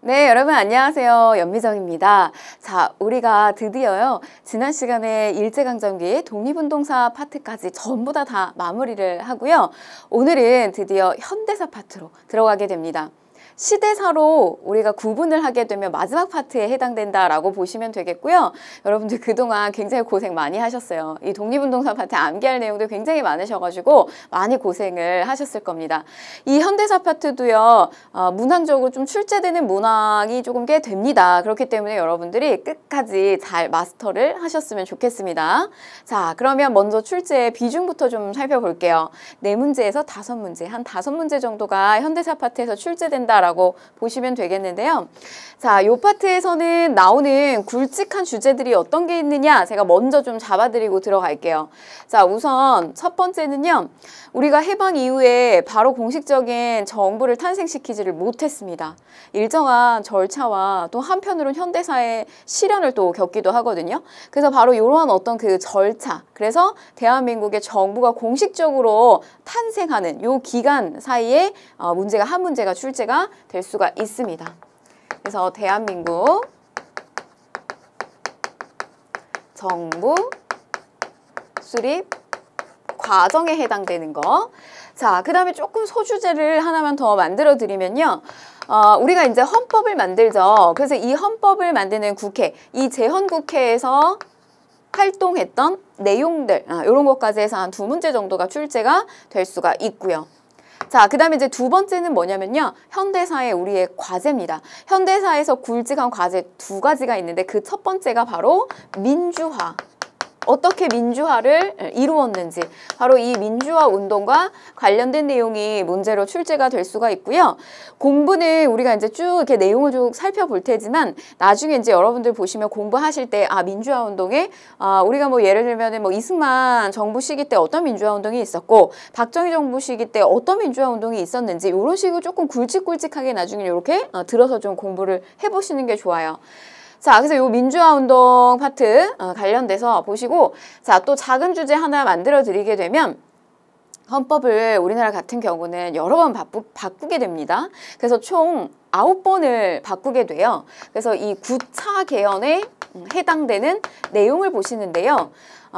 네, 여러분 안녕하세요. 연미정입니다. 자, 우리가 드디어요. 지난 시간에 일제강점기 독립운동사 파트까지 전부 다다 마무리를 하고요. 오늘은 드디어 현대사 파트로 들어가게 됩니다. 시대사로 우리가 구분을 하게 되면 마지막 파트에 해당된다라고 보시면 되겠고요. 여러분들 그동안 굉장히 고생 많이 하셨어요. 이 독립운동사 파트 암기할 내용도 굉장히 많으셔가지고 많이 고생을 하셨을 겁니다. 이 현대사 파트도요. 어, 문항적으로 좀 출제되는 문항이 조금 꽤 됩니다. 그렇기 때문에 여러분들이 끝까지 잘 마스터를 하셨으면 좋겠습니다. 자 그러면 먼저 출제의 비중부터 좀 살펴볼게요. 네문제에서 다섯 문제 한 다섯 문제 정도가 현대사 파트에서 출제된다라고 라고 보시면 되겠는데요. 자, 요 파트에서는 나오는 굵직한 주제들이 어떤 게 있느냐 제가 먼저 좀 잡아드리고 들어갈게요. 자, 우선 첫 번째는요. 우리가 해방 이후에 바로 공식적인 정부를 탄생시키지를 못했습니다. 일정한 절차와 또 한편으론 현대사의 시련을 또 겪기도 하거든요. 그래서 바로 이러한 어떤 그 절차, 그래서 대한민국의 정부가 공식적으로 탄생하는 요 기간 사이에 어, 문제가 한 문제가 출제가 될 수가 있습니다. 그래서 대한민국 정부 수립 과정에 해당되는 거. 자, 그 다음에 조금 소주제를 하나만 더 만들어 드리면요. 어, 우리가 이제 헌법을 만들죠. 그래서 이 헌법을 만드는 국회, 이 재헌국회에서 활동했던 내용들, 아, 이런 것까지 해서 한 두 문제 정도가 출제가 될 수가 있고요. 자, 그 다음에 이제 두 번째는 뭐냐면요. 현대사의 우리의 과제입니다. 현대사에서 굵직한 과제 두 가지가 있는데 그 첫 번째가 바로 민주화. 어떻게 민주화를 이루었는지 바로 이 민주화 운동과 관련된 내용이 문제로 출제가 될 수가 있고요. 공부는 우리가 이제 쭉 이렇게 내용을 쭉 살펴볼 테지만 나중에 이제 여러분들 보시면 공부하실 때 아 민주화 운동에 아 우리가 뭐 예를 들면 뭐 이승만 정부 시기 때 어떤 민주화 운동이 있었고 박정희 정부 시기 때 어떤 민주화 운동이 있었는지 이런 식으로 조금 굵직굵직하게 나중에 이렇게 어, 들어서 좀 공부를 해보시는 게 좋아요. 자, 그래서 이 민주화 운동 파트 어, 관련돼서 보시고 자, 또 작은 주제 하나 만들어 드리게 되면 헌법을 우리나라 같은 경우는 여러 번 바꾸, 바꾸게 됩니다. 그래서 총 아홉 번을 바꾸게 돼요. 그래서 이 9차 개헌에 음, 해당되는 내용을 보시는데요.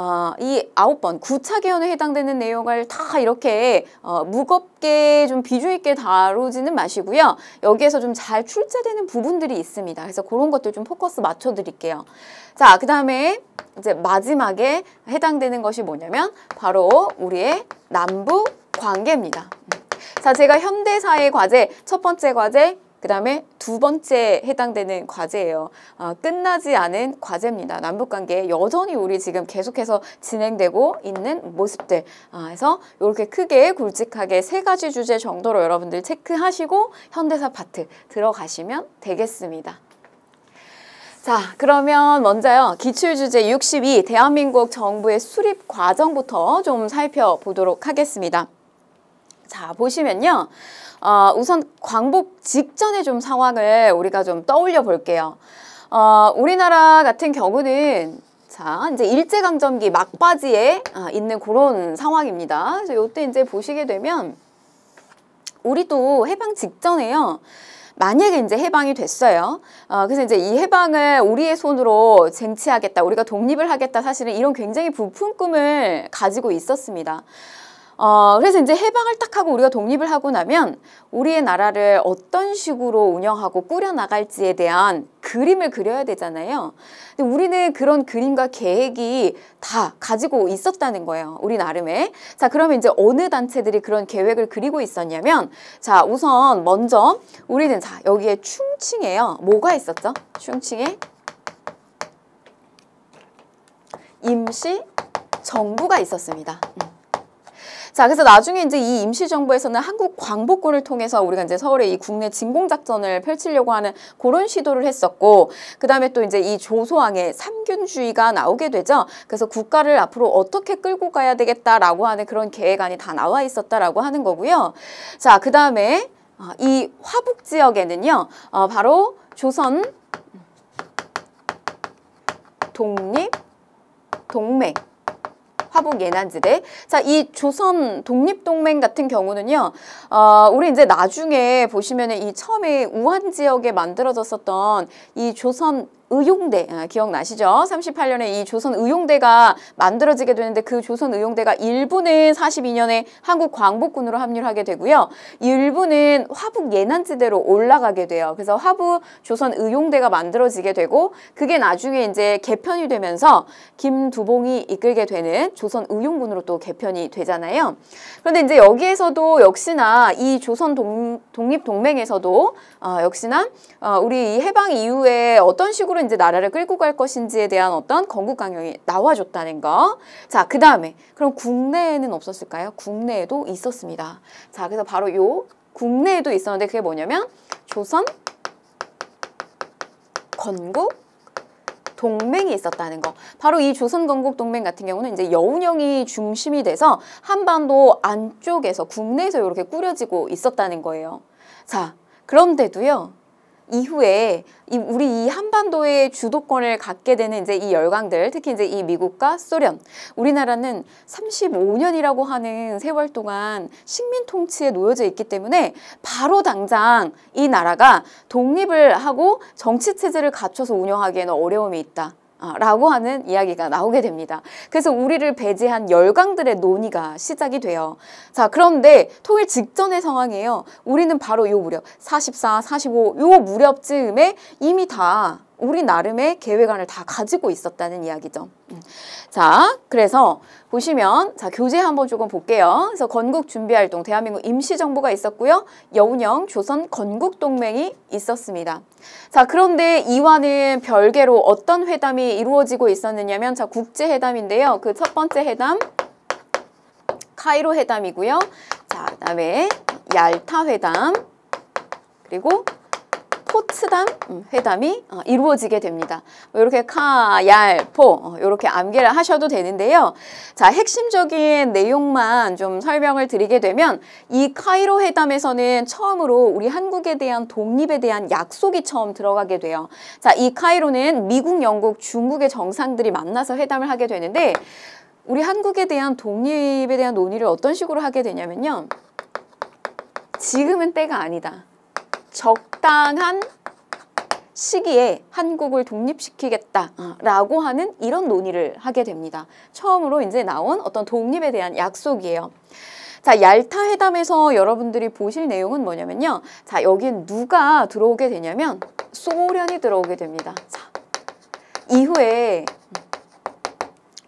어, 이 아홉 번 구차 개헌에 해당되는 내용을 다 이렇게 어, 무겁게 좀 비중 있게 다루지는 마시고요. 여기에서 좀 잘 출제되는 부분들이 있습니다. 그래서 그런 것들 좀 포커스 맞춰 드릴게요. 자, 그다음에 이제 마지막에 해당되는 것이 뭐냐면 바로 우리의 남북 관계입니다. 음. 자, 제가 현대사의 과제 첫 번째 과제 그 다음에 두 번째 해당되는 과제예요. 아, 끝나지 않은 과제입니다. 남북관계 여전히 우리 지금 계속해서 진행되고 있는 모습들. 아, 그래서 이렇게 크게 굵직하게 세 가지 주제 정도로 여러분들 체크하시고 현대사 파트 들어가시면 되겠습니다. 자, 그러면 먼저요. 기출주제 62 대한민국 정부의 수립 과정부터 좀 살펴보도록 하겠습니다. 자, 보시면요. 어, 우선 광복 직전의 좀 상황을 우리가 좀 떠올려 볼게요. 어, 우리나라 같은 경우는 자, 이제 일제강점기 막바지에 아, 있는 그런 상황입니다. 그래서 이때 이제 보시게 되면 우리도 해방 직전에요. 만약에 이제 해방이 됐어요. 어, 그래서 이제 이 해방을 우리의 손으로 쟁취하겠다, 우리가 독립을 하겠다 사실은 이런 굉장히 부푼 꿈을 가지고 있었습니다. 어, 그래서 이제 해방을 딱 하고 우리가 독립을 하고 나면 우리의 나라를 어떤 식으로 운영하고 꾸려나갈지에 대한 그림을 그려야 되잖아요. 근데 우리는 그런 그림과 계획이 다 가지고 있었다는 거예요. 우리 나름의. 자, 그러면 이제 어느 단체들이 그런 계획을 그리고 있었냐면 자, 우선 먼저 우리는 자, 여기에 충칭에요. 뭐가 있었죠? 충칭에 임시 정부가 있었습니다. 음. 자, 그래서 나중에 이제 이 임시정부에서는 한국 광복군을 통해서 우리가 이제 서울의 이 국내 진공작전을 펼치려고 하는 그런 시도를 했었고, 그 다음에 또 이제 이 조소왕의 삼균주의가 나오게 되죠. 그래서 국가를 앞으로 어떻게 끌고 가야 되겠다라고 하는 그런 계획안이 다 나와 있었다라고 하는 거고요. 자, 그 다음에 어, 이 화북 지역에는요, 어, 바로 조선 독립 동맹 화북 예난지대. 자, 이 조선 독립동맹 같은 경우는요, 어, 우리 이제 나중에 보시면은 이 처음에 우한 지역에 만들어졌었던 이 조선 의용대 아, 기억나시죠? 38년에 이 조선 의용대가 만들어지게 되는데 그 조선 의용대가 일부는 42년에 한국 광복군으로 합류하게 되고요. 일부는 화북 예난지대로 올라가게 돼요. 그래서 화북 조선 의용대가 만들어지게 되고 그게 나중에 이제 개편이 되면서 김두봉이 이끌게 되는 조선 의용군으로 또 개편이 되잖아요. 그런데 이제 여기에서도 역시나 이 조선 독립 동맹에서도 어, 역시나 어, 우리 해방 이후에 어떤 식으로 어디로 이제 나라를 끌고 갈 것인지에 대한 어떤 건국 강령이 나와줬다는 거. 자, 그 다음에 그럼 국내에는 없었을까요? 국내에도 있었습니다. 자, 그래서 바로 요 국내에도 있었는데 그게 뭐냐면 조선 건국 동맹이 있었다는 거. 바로 이 조선건국 동맹 같은 경우는 이제 여운형이 중심이 돼서 한반도 안쪽에서 국내에서 이렇게 꾸려지고 있었다는 거예요. 자, 그런데도요. 이후에 이 우리 이 한반도의 주도권을 갖게 되는 이제 이 열강들 특히 이제 이 미국과 소련 우리나라는 35년이라고 하는 세월 동안 식민 통치에 놓여져 있기 때문에 바로 당장 이 나라가 독립을 하고 정치 체제를 갖춰서 운영하기에는 어려움이 있다. 라고 하는 이야기가 나오게 됩니다. 그래서 우리를 배제한 열강들의 논의가 시작이 돼요. 자, 그런데 통일 직전의 상황이에요. 우리는 바로 요 무렵, 44, 45, 요 무렵 즈음에 이미 다 우리 나름의 계획안을 다 가지고 있었다는 이야기죠. 음. 자, 그래서 보시면 자 교재 한번 조금 볼게요. 그래서 건국 준비활동 대한민국 임시정부가 있었고요. 여운형 조선 건국동맹이 있었습니다. 자 그런데 이와는 별개로 어떤 회담이 이루어지고 있었느냐면 자 국제회담인데요. 그 첫 번째 회담 카이로 회담이고요. 자 그다음에 얄타 회담 그리고 포츠담 음, 회담이 어, 이루어지게 됩니다. 뭐 이렇게 카, 얄, 포 이렇게 어, 암기를 하셔도 되는데요. 자 핵심적인 내용만 좀 설명을 드리게 되면 이 카이로 회담에서는 처음으로 우리 한국에 대한 독립에 대한 약속이 처음 들어가게 돼요. 자 이 카이로는 미국, 영국, 중국의 정상들이 만나서 회담을 하게 되는데 우리 한국에 대한 독립에 대한 논의를 어떤 식으로 하게 되냐면요. 지금은 때가 아니다. 적당한 시기에 한국을 독립시키겠다라고 하는 이런 논의를 하게 됩니다. 처음으로 이제 나온 어떤 독립에 대한 약속이에요. 자, 얄타 회담에서 여러분들이 보실 내용은 뭐냐면요. 자, 여기엔 누가 들어오게 되냐면 소련이 들어오게 됩니다. 자, 이후에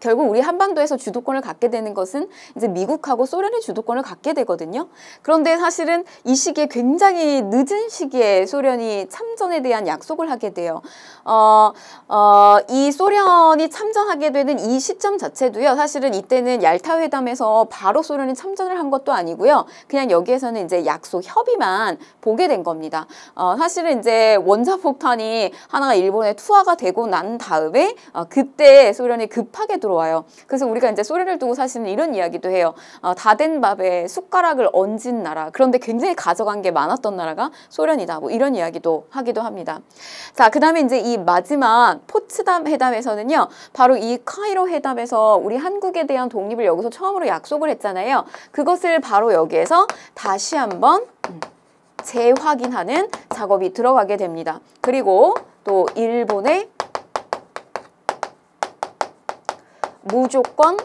결국 우리 한반도에서 주도권을 갖게 되는 것은 이제 미국하고 소련의 주도권을 갖게 되거든요. 그런데 사실은 이 시기에 굉장히 늦은 시기에 소련이 참전에 대한 약속을 하게 돼요. 어, 어, 이 소련이 참전하게 되는 이 시점 자체도요. 사실은 이때는 얄타 회담에서 바로 소련이 참전을 한 것도 아니고요. 그냥 여기에서는 이제 약속 협의만 보게 된 겁니다. 어, 사실은 이제 원자 폭탄이 하나가 일본에 투하가 되고 난 다음에 어, 그때 소련이 급하게 들어 들어와요. 그래서 우리가 이제 소리를 두고 사시는 이런 이야기도 해요. 어, 다된 밥에 숟가락을 얹은 나라. 그런데 굉장히 가져간 게 많았던 나라가 소련이다. 뭐 이런 이야기도 하기도 합니다. 자, 그 다음에 이제 이 마지막 포츠담 회담에서는요. 바로 이 카이로 회담에서 우리 한국에 대한 독립을 여기서 처음으로 약속을 했잖아요. 그것을 바로 여기에서 다시 한번 음, 재확인하는 작업이 들어가게 됩니다. 그리고 또 일본의 무조건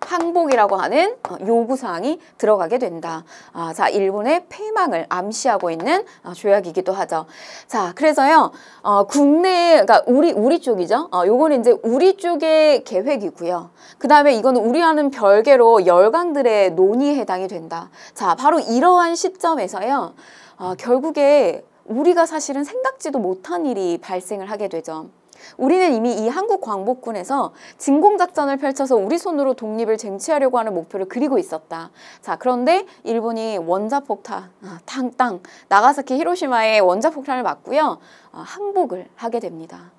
항복이라고 하는 어, 요구사항이 들어가게 된다. 아, 자, 일본의 패망을 암시하고 있는 어, 조약이기도 하죠. 자, 그래서요, 어, 국내, 그러니까 우리, 우리 쪽이죠. 어, 요거는 이제 우리 쪽의 계획이고요. 그 다음에 이거는 우리와는 별개로 열강들의 논의에 해당이 된다. 자, 바로 이러한 시점에서요, 어, 결국에 우리가 사실은 생각지도 못한 일이 발생을 하게 되죠. 우리는 이미 이 한국 광복군에서 진공작전을 펼쳐서 우리 손으로 독립을 쟁취하려고 하는 목표를 그리고 있었다. 자, 그런데 일본이 원자폭탄, 아, 땅, 땅, 나가사키 히로시마에 원자폭탄을 맞고요. 아, 항복을 하게 됩니다.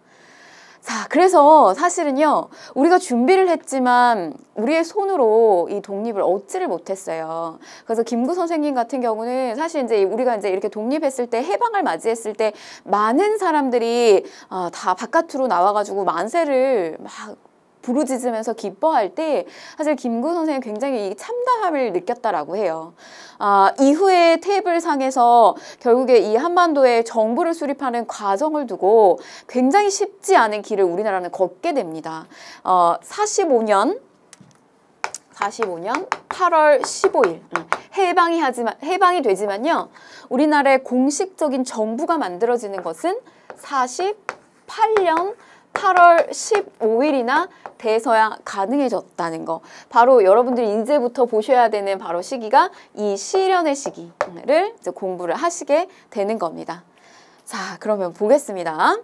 자, 그래서 사실은요, 우리가 준비를 했지만 우리의 손으로 이 독립을 얻지를 못했어요. 그래서 김구 선생님 같은 경우는 사실 이제 우리가 이제 이렇게 독립했을 때 해방을 맞이했을 때 많은 사람들이 어, 다 바깥으로 나와가지고 만세를 막 부르짖으면서 기뻐할 때 사실 김구 선생이 굉장히 참담함을 느꼈다라고 해요. 아, 이후에 테이블 상에서 결국에 이 한반도에 정부를 수립하는 과정을 두고 굉장히 쉽지 않은 길을 우리나라는 걷게 됩니다. 어, 45년 45년 8월 15일 해방이 하지만 해방이 되지만요. 우리나라의 공식적인 정부가 만들어지는 것은 48년 8월 15일이나 돼서야 가능해졌다는 거 바로 여러분들이 이제부터 보셔야 되는 바로 시기가 이 시련의 시기를 공부를 하시게 되는 겁니다. 자 그러면 보겠습니다.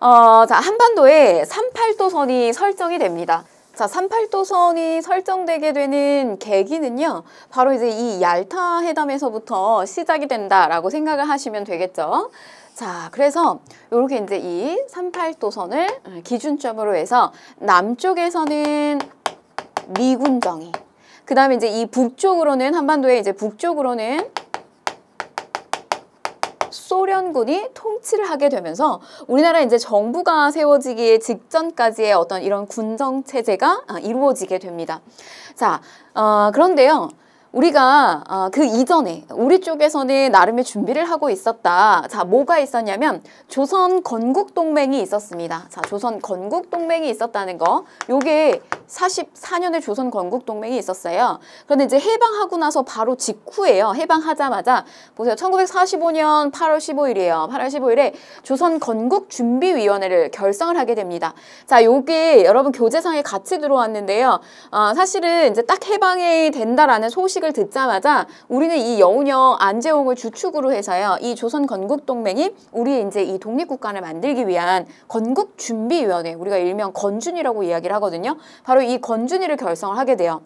어, 자 한반도에 38도선이 설정이 됩니다. 자, 38도선이 설정되게 되는 계기는요. 바로 이제 이 얄타 회담에서부터 시작이 된다라고 생각을 하시면 되겠죠. 자, 그래서 이렇게 이제 이 38도선을 기준점으로 해서 남쪽에서는 미군정이 그 다음에 이제 이 북쪽으로는 한반도의 이제 북쪽으로는 소련군이 통치를 하게 되면서 우리나라 이제 정부가 세워지기 직전까지의 어떤 이런 군정 체제가 아, 이루어지게 됩니다. 자, 어, 그런데요. 우리가 어, 그 이전에 우리 쪽에서는 나름의 준비를 하고 있었다. 자, 뭐가 있었냐면 조선 건국 동맹이 있었습니다. 자, 조선 건국 동맹이 있었다는 거. 요게 44년에 조선 건국 동맹이 있었어요. 그런데 이제 해방하고 나서 바로 직후예요. 해방하자마자 보세요. 1945년 8월 15일이에요. 8월 15일에 조선 건국 준비 위원회를 결성을 하게 됩니다. 자, 요게 여러분 교재상에 같이 들어왔는데요. 아, 사실은 이제 딱 해방이 된다라는 소식 소식을 듣자마자 우리는 이 여운형 안재홍을 주축으로 해서요. 이 조선 건국 동맹이 우리의 이제 이 독립 국가를 만들기 위한 건국 준비 위원회 우리가 일명 건준이라고 이야기를 하거든요. 바로 이 건준이를 결성을 하게 돼요.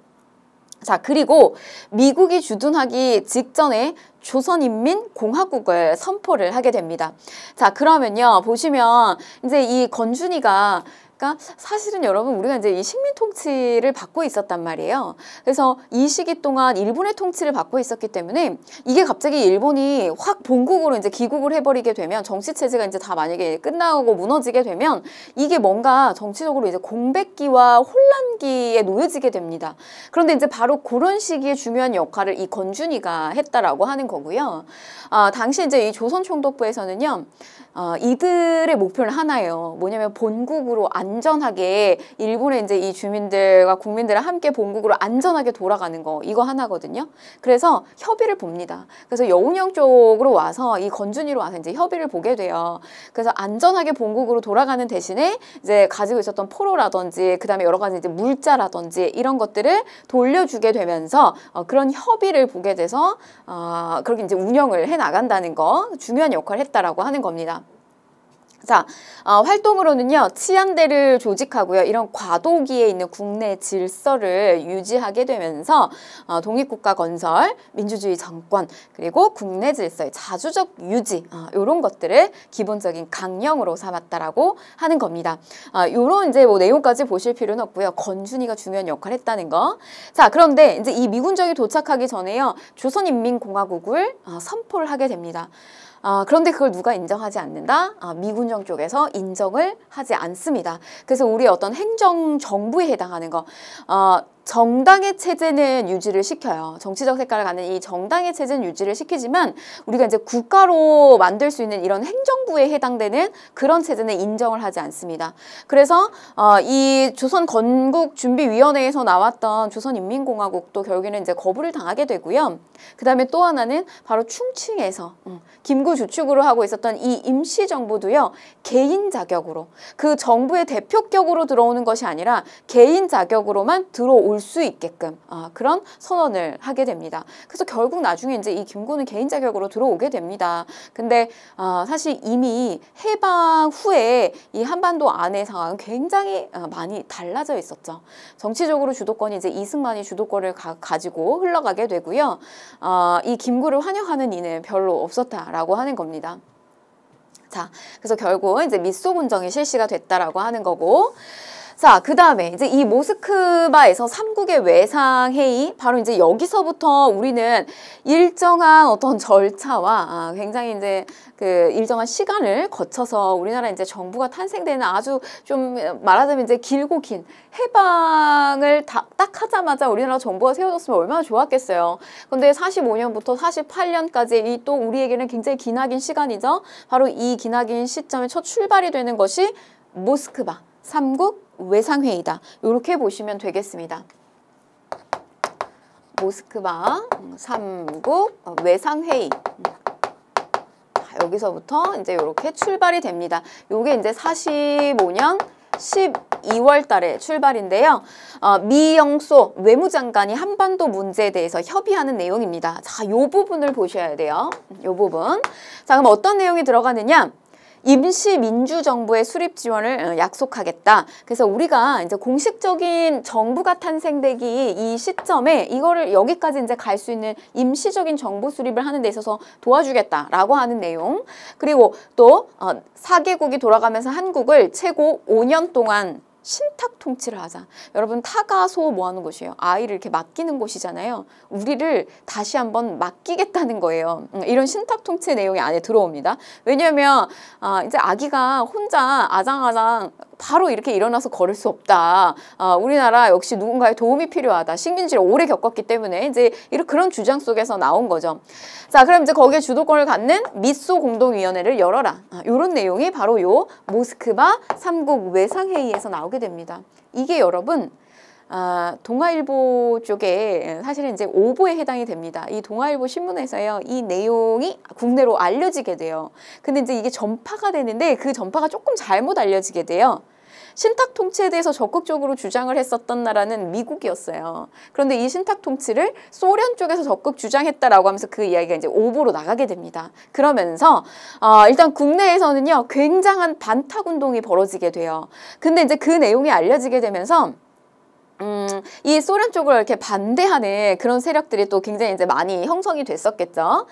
자, 그리고 미국이 주둔하기 직전에 조선인민공화국을 선포를 하게 됩니다. 자, 그러면요. 보시면 이제 이 건준이가 보니까 그러니까 사실은 여러분 우리가 이제 이 식민 통치를 받고 있었단 말이에요. 그래서 이 시기 동안 일본의 통치를 받고 있었기 때문에 이게 갑자기 일본이 확 본국으로 이제 귀국을 해버리게 되면 정치 체제가 이제 다 만약에 끝나고 무너지게 되면 이게 뭔가 정치적으로 이제 공백기와 혼란기에 놓여지게 됩니다. 그런데 이제 바로 그런 시기에 중요한 역할을 이 건준이가 했다라고 하는 거고요. 아, 당시 이제 이 조선 총독부에서는요. 어, 이들의 목표는 하나예요. 뭐냐면 본국으로 안전하게 일본의 이제 이 주민들과 국민들을 함께 본국으로 안전하게 돌아가는 거 이거 하나거든요. 그래서 협의를 봅니다. 그래서 여운형 쪽으로 와서 이 건준이로 와서 이제 협의를 보게 돼요. 그래서 안전하게 본국으로 돌아가는 대신에 이제 가지고 있었던 포로라든지 그다음에 여러 가지 이제 물자라든지 이런 것들을 돌려주게 되면서 어, 그런 협의를 보게 돼서 어, 그렇게 이제 운영을 해 나간다는 거 중요한 역할을 했다라고 하는 겁니다. 자, 어, 활동으로는요, 치안대를 조직하고요, 이런 과도기에 있는 국내 질서를 유지하게 되면서 어, 독립국가 건설, 민주주의 정권, 그리고 국내 질서의 자주적 유지, 어, 이런 것들을 기본적인 강령으로 삼았다라고 하는 겁니다. 아, 어, 이런 이제 뭐 내용까지 보실 필요는 없고요. 건준이가 중요한 역할을 했다는 거. 자, 그런데 이제 이 미군정이 도착하기 전에요, 조선인민공화국을 어, 선포를 하게 됩니다. 아, 그런데 그걸 누가 인정하지 않는다? 아, 미군정 쪽에서 인정을 하지 않습니다. 그래서 우리 어떤 행정 정부에 해당하는 거 아, 정당의 체제는 유지를 시켜요. 정치적 색깔을 갖는 이 정당의 체제는 유지를 시키지만 우리가 이제 국가로 만들 수 있는 이런 행정부에 해당되는 그런 체제는 인정을 하지 않습니다. 그래서 어, 이 조선 건국 준비위원회에서 나왔던 조선인민공화국도 결국에는 이제 거부를 당하게 되고요. 그 다음에 또 하나는 바로 충칭에서 음, 김구주축으로 하고 있었던 이 임시정부도요. 개인 자격으로 그 정부의 대표격으로 들어오는 것이 아니라 개인 자격으로만 들어올 볼수 있게끔 아, 그런 선언을 하게 됩니다. 그래서 결국 나중에 이제 이 김구는 개인 자격으로 들어오게 됩니다. 근데 아, 사실 이미 해방 후에 이 한반도 안의 상황은 굉장히 어, 많이 달라져 있었죠. 정치적으로 주도권이 이제 이승만이 주도권을 가, 가 지고 흘러가게 되고요. 아, 이 김구를 환영하는 이는 별로 없었다라고 하는 겁니다. 자, 그래서 결국 이제 미소 군정이 실시가 됐다라고 하는 거고. 자, 그 다음에 이제 이 모스크바에서 삼국의 외상회의, 바로 이제 여기서부터 우리는 일정한 어떤 절차와 아, 굉장히 이제 그 일정한 시간을 거쳐서 우리나라 이제 정부가 탄생되는 아주 좀 말하자면 이제 길고 긴 해방을 다, 딱 하자마자 우리나라 정부가 세워졌으면 얼마나 좋았겠어요. 근데 45년부터 48년까지 이 또 우리에게는 굉장히 기나긴 시간이죠. 바로 이 기나긴 시점의 첫 출발이 되는 것이 모스크바, 삼국 외상회의다. 이렇게 보시면 되겠습니다. 모스크바 3국 음, 어, 외상회의 여기서부터 이제 이렇게 출발이 됩니다. 이게 이제 45년 12월 달에 출발인데요. 어, 미영소 외무장관이 한반도 문제에 대해서 협의하는 내용입니다. 자, 요 부분을 보셔야 돼요. 요 부분. 자, 그럼 어떤 내용이 들어가느냐? 임시 민주 정부의 수립 지원을 어, 약속하겠다. 그래서 우리가 이제 공식적인 정부가 탄생되기 이 시점에 이거를 여기까지 이제 갈 수 있는 임시적인 정부 수립을 하는 데 있어서 도와주겠다라고 하는 내용. 그리고 또 어, 사개국이 돌아가면서 한국을 최고 5년 동안 신탁 통치를 하자. 여러분 타가소 뭐 하는 곳이에요? 아이를 이렇게 맡기는 곳이잖아요. 우리를 다시 한번 맡기겠다는 거예요. 음, 이런 신탁 통치 의 내용이 안에 들어옵니다. 왜냐하면 아, 이제 아기가 혼자 아장아장 바로 이렇게 일어나서 걸을 수 없다. 아, 우리나라 역시 누군가의 도움이 필요하다. 식민지를 오래 겪었기 때문에 이제 이런 그런 주장 속에서 나온 거죠. 자, 그럼 이제 거기에 주도권을 갖는 미소 공동위원회를 열어라. 아, 이런 내용이 바로 요 모스크바 삼국 외상회의에서 나오게 됩니다. 이게 여러분 아, 동아일보 쪽에 사실은 이제 오보에 해당이 됩니다. 이 동아일보 신문에서요. 이 내용이 국내로 알려지게 돼요. 근데 이제 이게 전파가 되는데 그 전파가 조금 잘못 알려지게 돼요. 신탁 통치에 대해서 적극적으로 주장을 했었던 나라는 미국이었어요. 그런데 이 신탁 통치를 소련 쪽에서 적극 주장했다라고 하면서 그 이야기가 이제 오보로 나가게 됩니다. 그러면서 어, 일단 국내에서는요 굉장한 반탁 운동이 벌어지게 돼요. 근데 이제 그 내용이 알려지게 되면서 음, 이 소련 쪽을 이렇게 반대하는 그런 세력들이 또 굉장히 이제 많이 형성이 됐었겠죠.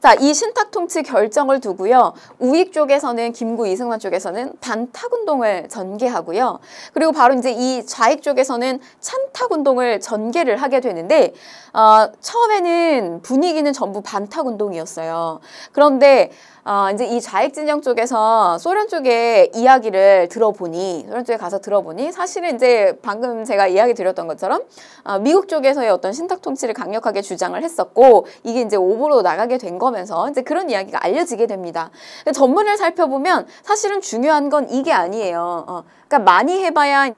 자, 이 신탁 통치 결정을 두고요. 우익 쪽에서는 김구 이승만 쪽에서는 반탁 운동을 전개하고요. 그리고 바로 이제 이 좌익 쪽에서는 찬탁 운동을 전개를 하게 되는데 어, 처음에는 분위기는 전부 반탁 운동이었어요. 그런데 어, 이제 이 좌익 진영 쪽에서 소련 쪽의 이야기를 들어보니 소련 쪽에 가서 들어보니 사실은 이제 방금 제가 이야기 드렸던 것처럼 어, 미국 쪽에서의 어떤 신탁 통치를 강력하게 주장을 했었고 이게 이제 오보로 나가게 된 거면서 이제 그런 이야기가 알려지게 됩니다. 전문을 살펴보면 사실은 중요한 건 이게 아니에요. 어, 그러니까 많이 해봐야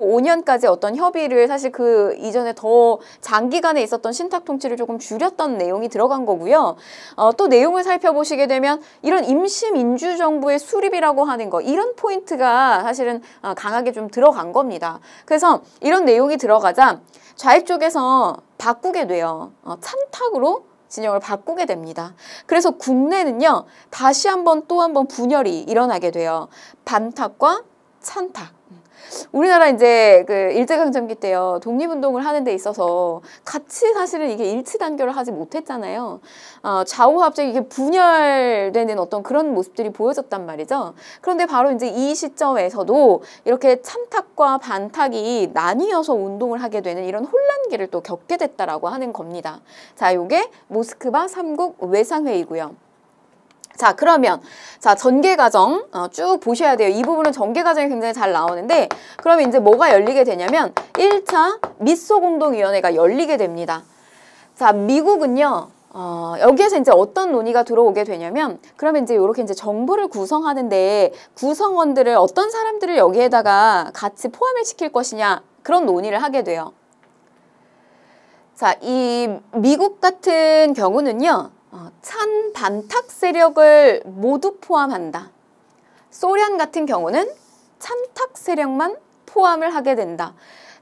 5년까지 어떤 협의를 사실 그 이전에 더 장기간에 있었던 신탁 통치를 조금 줄였던 내용이 들어간 거고요. 어, 또 내용을 살펴보시게 되면 이런 임시민주정부의 수립이라고 하는 거 이런 포인트가 사실은 어, 강하게 좀 들어간 겁니다. 그래서 이런 내용이 들어가자 좌익 쪽에서 바꾸게 돼요. 어, 참탁으로 진영을 바꾸게 됩니다. 그래서 국내는요. 다시 한번 또 한번 분열이 일어나게 돼요. 반탁과 찬탁. 우리나라 이제 그 일제강점기 때요 독립운동을 하는 데 있어서 같이 사실은 이게 일치 단결을 하지 못했잖아요. 어, 좌우 합작 이게 분열되는 어떤 그런 모습들이 보여졌단 말이죠. 그런데 바로 이제 이 시점에서도 이렇게 참탁과 반탁이 나뉘어서 운동을 하게 되는 이런 혼란기를 또 겪게 됐다라고 하는 겁니다. 자, 요게 모스크바 삼국 외상회의고요. 자 그러면 자 전개과정 어, 쭉 보셔야 돼요. 이 부분은 전개과정이 굉장히 잘 나오는데 그러면 이제 뭐가 열리게 되냐면 1차 미소공동위원회가 열리게 됩니다. 자 미국은요. 어, 여기에서 이제 어떤 논의가 들어오게 되냐면 그러면 이제 이렇게 이제 정부를 구성하는데 구성원들을 어떤 사람들을 여기에다가 같이 포함을 시킬 것이냐 그런 논의를 하게 돼요. 자, 이 미국 같은 경우는요. 어, 찬 반탁 세력을 모두 포함한다. 소련 같은 경우는 찬탁 세력만 포함을 하게 된다.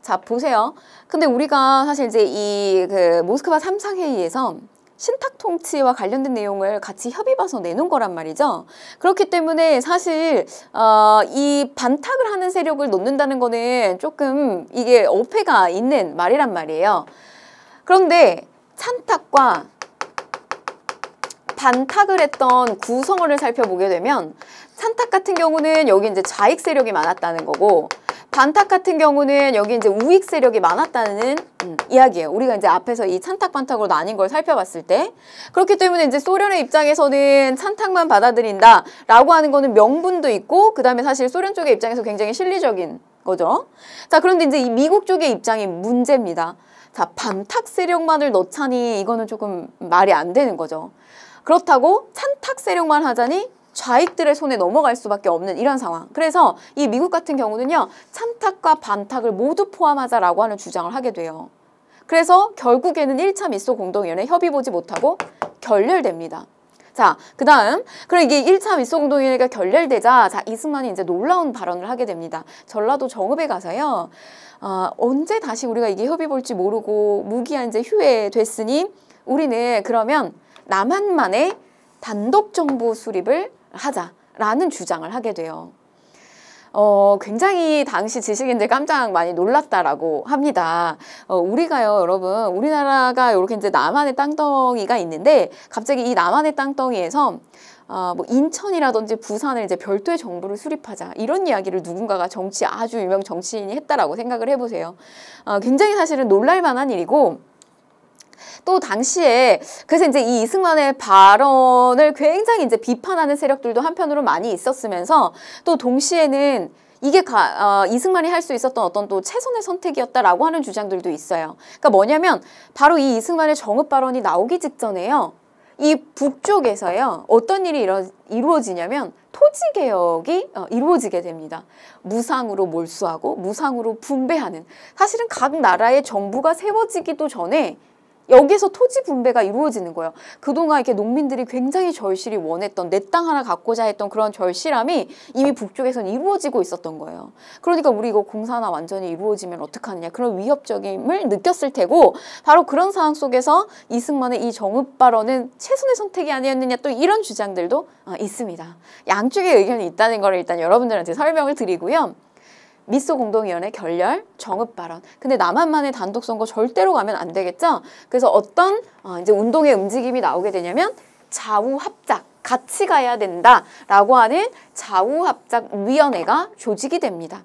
자, 보세요. 근데 우리가 사실 이제 이 그 모스크바 삼상회의에서 신탁 통치와 관련된 내용을 같이 협의 봐서 내놓은 거란 말이죠. 그렇기 때문에 사실 어, 이 반탁을 하는 세력을 놓는다는 거는 조금 이게 어폐가 있는 말이란 말이에요. 그런데 찬탁과 반탁을 했던 구성원을 살펴보게 되면 찬탁 같은 경우는 여기 이제 좌익 세력이 많았다는 거고 반탁 같은 경우는 여기 이제 우익 세력이 많았다는 음, 이야기예요. 우리가 이제 앞에서 이 찬탁 반탁으로 나뉜 걸 살펴봤을 때 그렇기 때문에 이제 소련의 입장에서는 찬탁만 받아들인다라고 하는 거는 명분도 있고 그다음에 사실 소련 쪽의 입장에서 굉장히 실리적인 거죠. 자, 그런데 이제 이 미국 쪽의 입장이 문제입니다. 자, 반탁 세력만을 넣자니 이거는 조금 말이 안 되는 거죠. 그렇다고 찬탁 세력만 하자니 좌익들의 손에 넘어갈 수밖에 없는 이런 상황. 그래서 이 미국 같은 경우는요. 찬탁과 반탁을 모두 포함하자라고 하는 주장을 하게 돼요. 그래서 결국에는 1차 미소 공동위원회 협의 보지 못하고 결렬됩니다. 자, 그 다음. 그럼 이게 1차 미소 공동위원회가 결렬되자, 자, 이승만이 이제 놀라운 발언을 하게 됩니다. 전라도 정읍에 가서요, 어, 언제 다시 우리가 이게 협의 볼지 모르고 무기한 이제 휴에 됐으니 우리는 그러면 남한만의 단독 정부 수립을 하자라는 주장을 하게 돼요. 어, 굉장히 당시 지식인들 깜짝 많이 놀랐다라고 합니다. 어, 우리가요, 여러분, 우리나라가 이렇게 이제 남한의 땅덩이가 있는데, 갑자기 이 남한의 땅덩이에서, 어, 뭐 인천이라든지 부산을 이제 별도의 정부를 수립하자. 이런 이야기를 누군가가 정치, 아주 유명 정치인이 했다라고 생각을 해보세요. 어, 굉장히 사실은 놀랄만한 일이고, 또 당시에 그래서 이제 이 이승만의 발언을 굉장히 이제 비판하는 세력들도 한편으로 많이 있었으면서 또 동시에는 이게 가, 어, 이승만이 할 수 있었던 어떤 또 최선의 선택이었다라고 하는 주장들도 있어요. 그러니까 뭐냐면 바로 이 이승만의 정읍 발언이 나오기 직전에요. 이 북쪽에서요 어떤 일이 이루, 이루어지냐면 토지 개혁이 어, 이루어지게 됩니다. 무상으로 몰수하고 무상으로 분배하는 사실은 각 나라의 정부가 세워지기도 전에 여기서 에 토지 분배가 이루어지는 거예요. 그동안 이렇게 농민들이 굉장히 절실히 원했던 내 땅 하나 갖고자 했던 그런 절실함이 이미 북쪽에서는 이루어지고 있었던 거예요. 그러니까 우리 이거 공산화 완전히 이루어지면 어떡하느냐 그런 위협적임을 느꼈을 테고 바로 그런 상황 속에서 이승만의 이 정읍 발언은 최선의 선택이 아니었느냐 또 이런 주장들도 어, 있습니다. 양쪽의 의견이 있다는 걸 일단 여러분들한테 설명을 드리고요. 미소 공동위원회 결렬, 정읍 발언. 근데 나만만의 단독 선거 절대로 가면 안 되겠죠? 그래서 어떤 어, 이제 운동의 움직임이 나오게 되냐면 좌우 합작. 같이 가야 된다라고 하는 좌우합작위원회가 조직이 됩니다.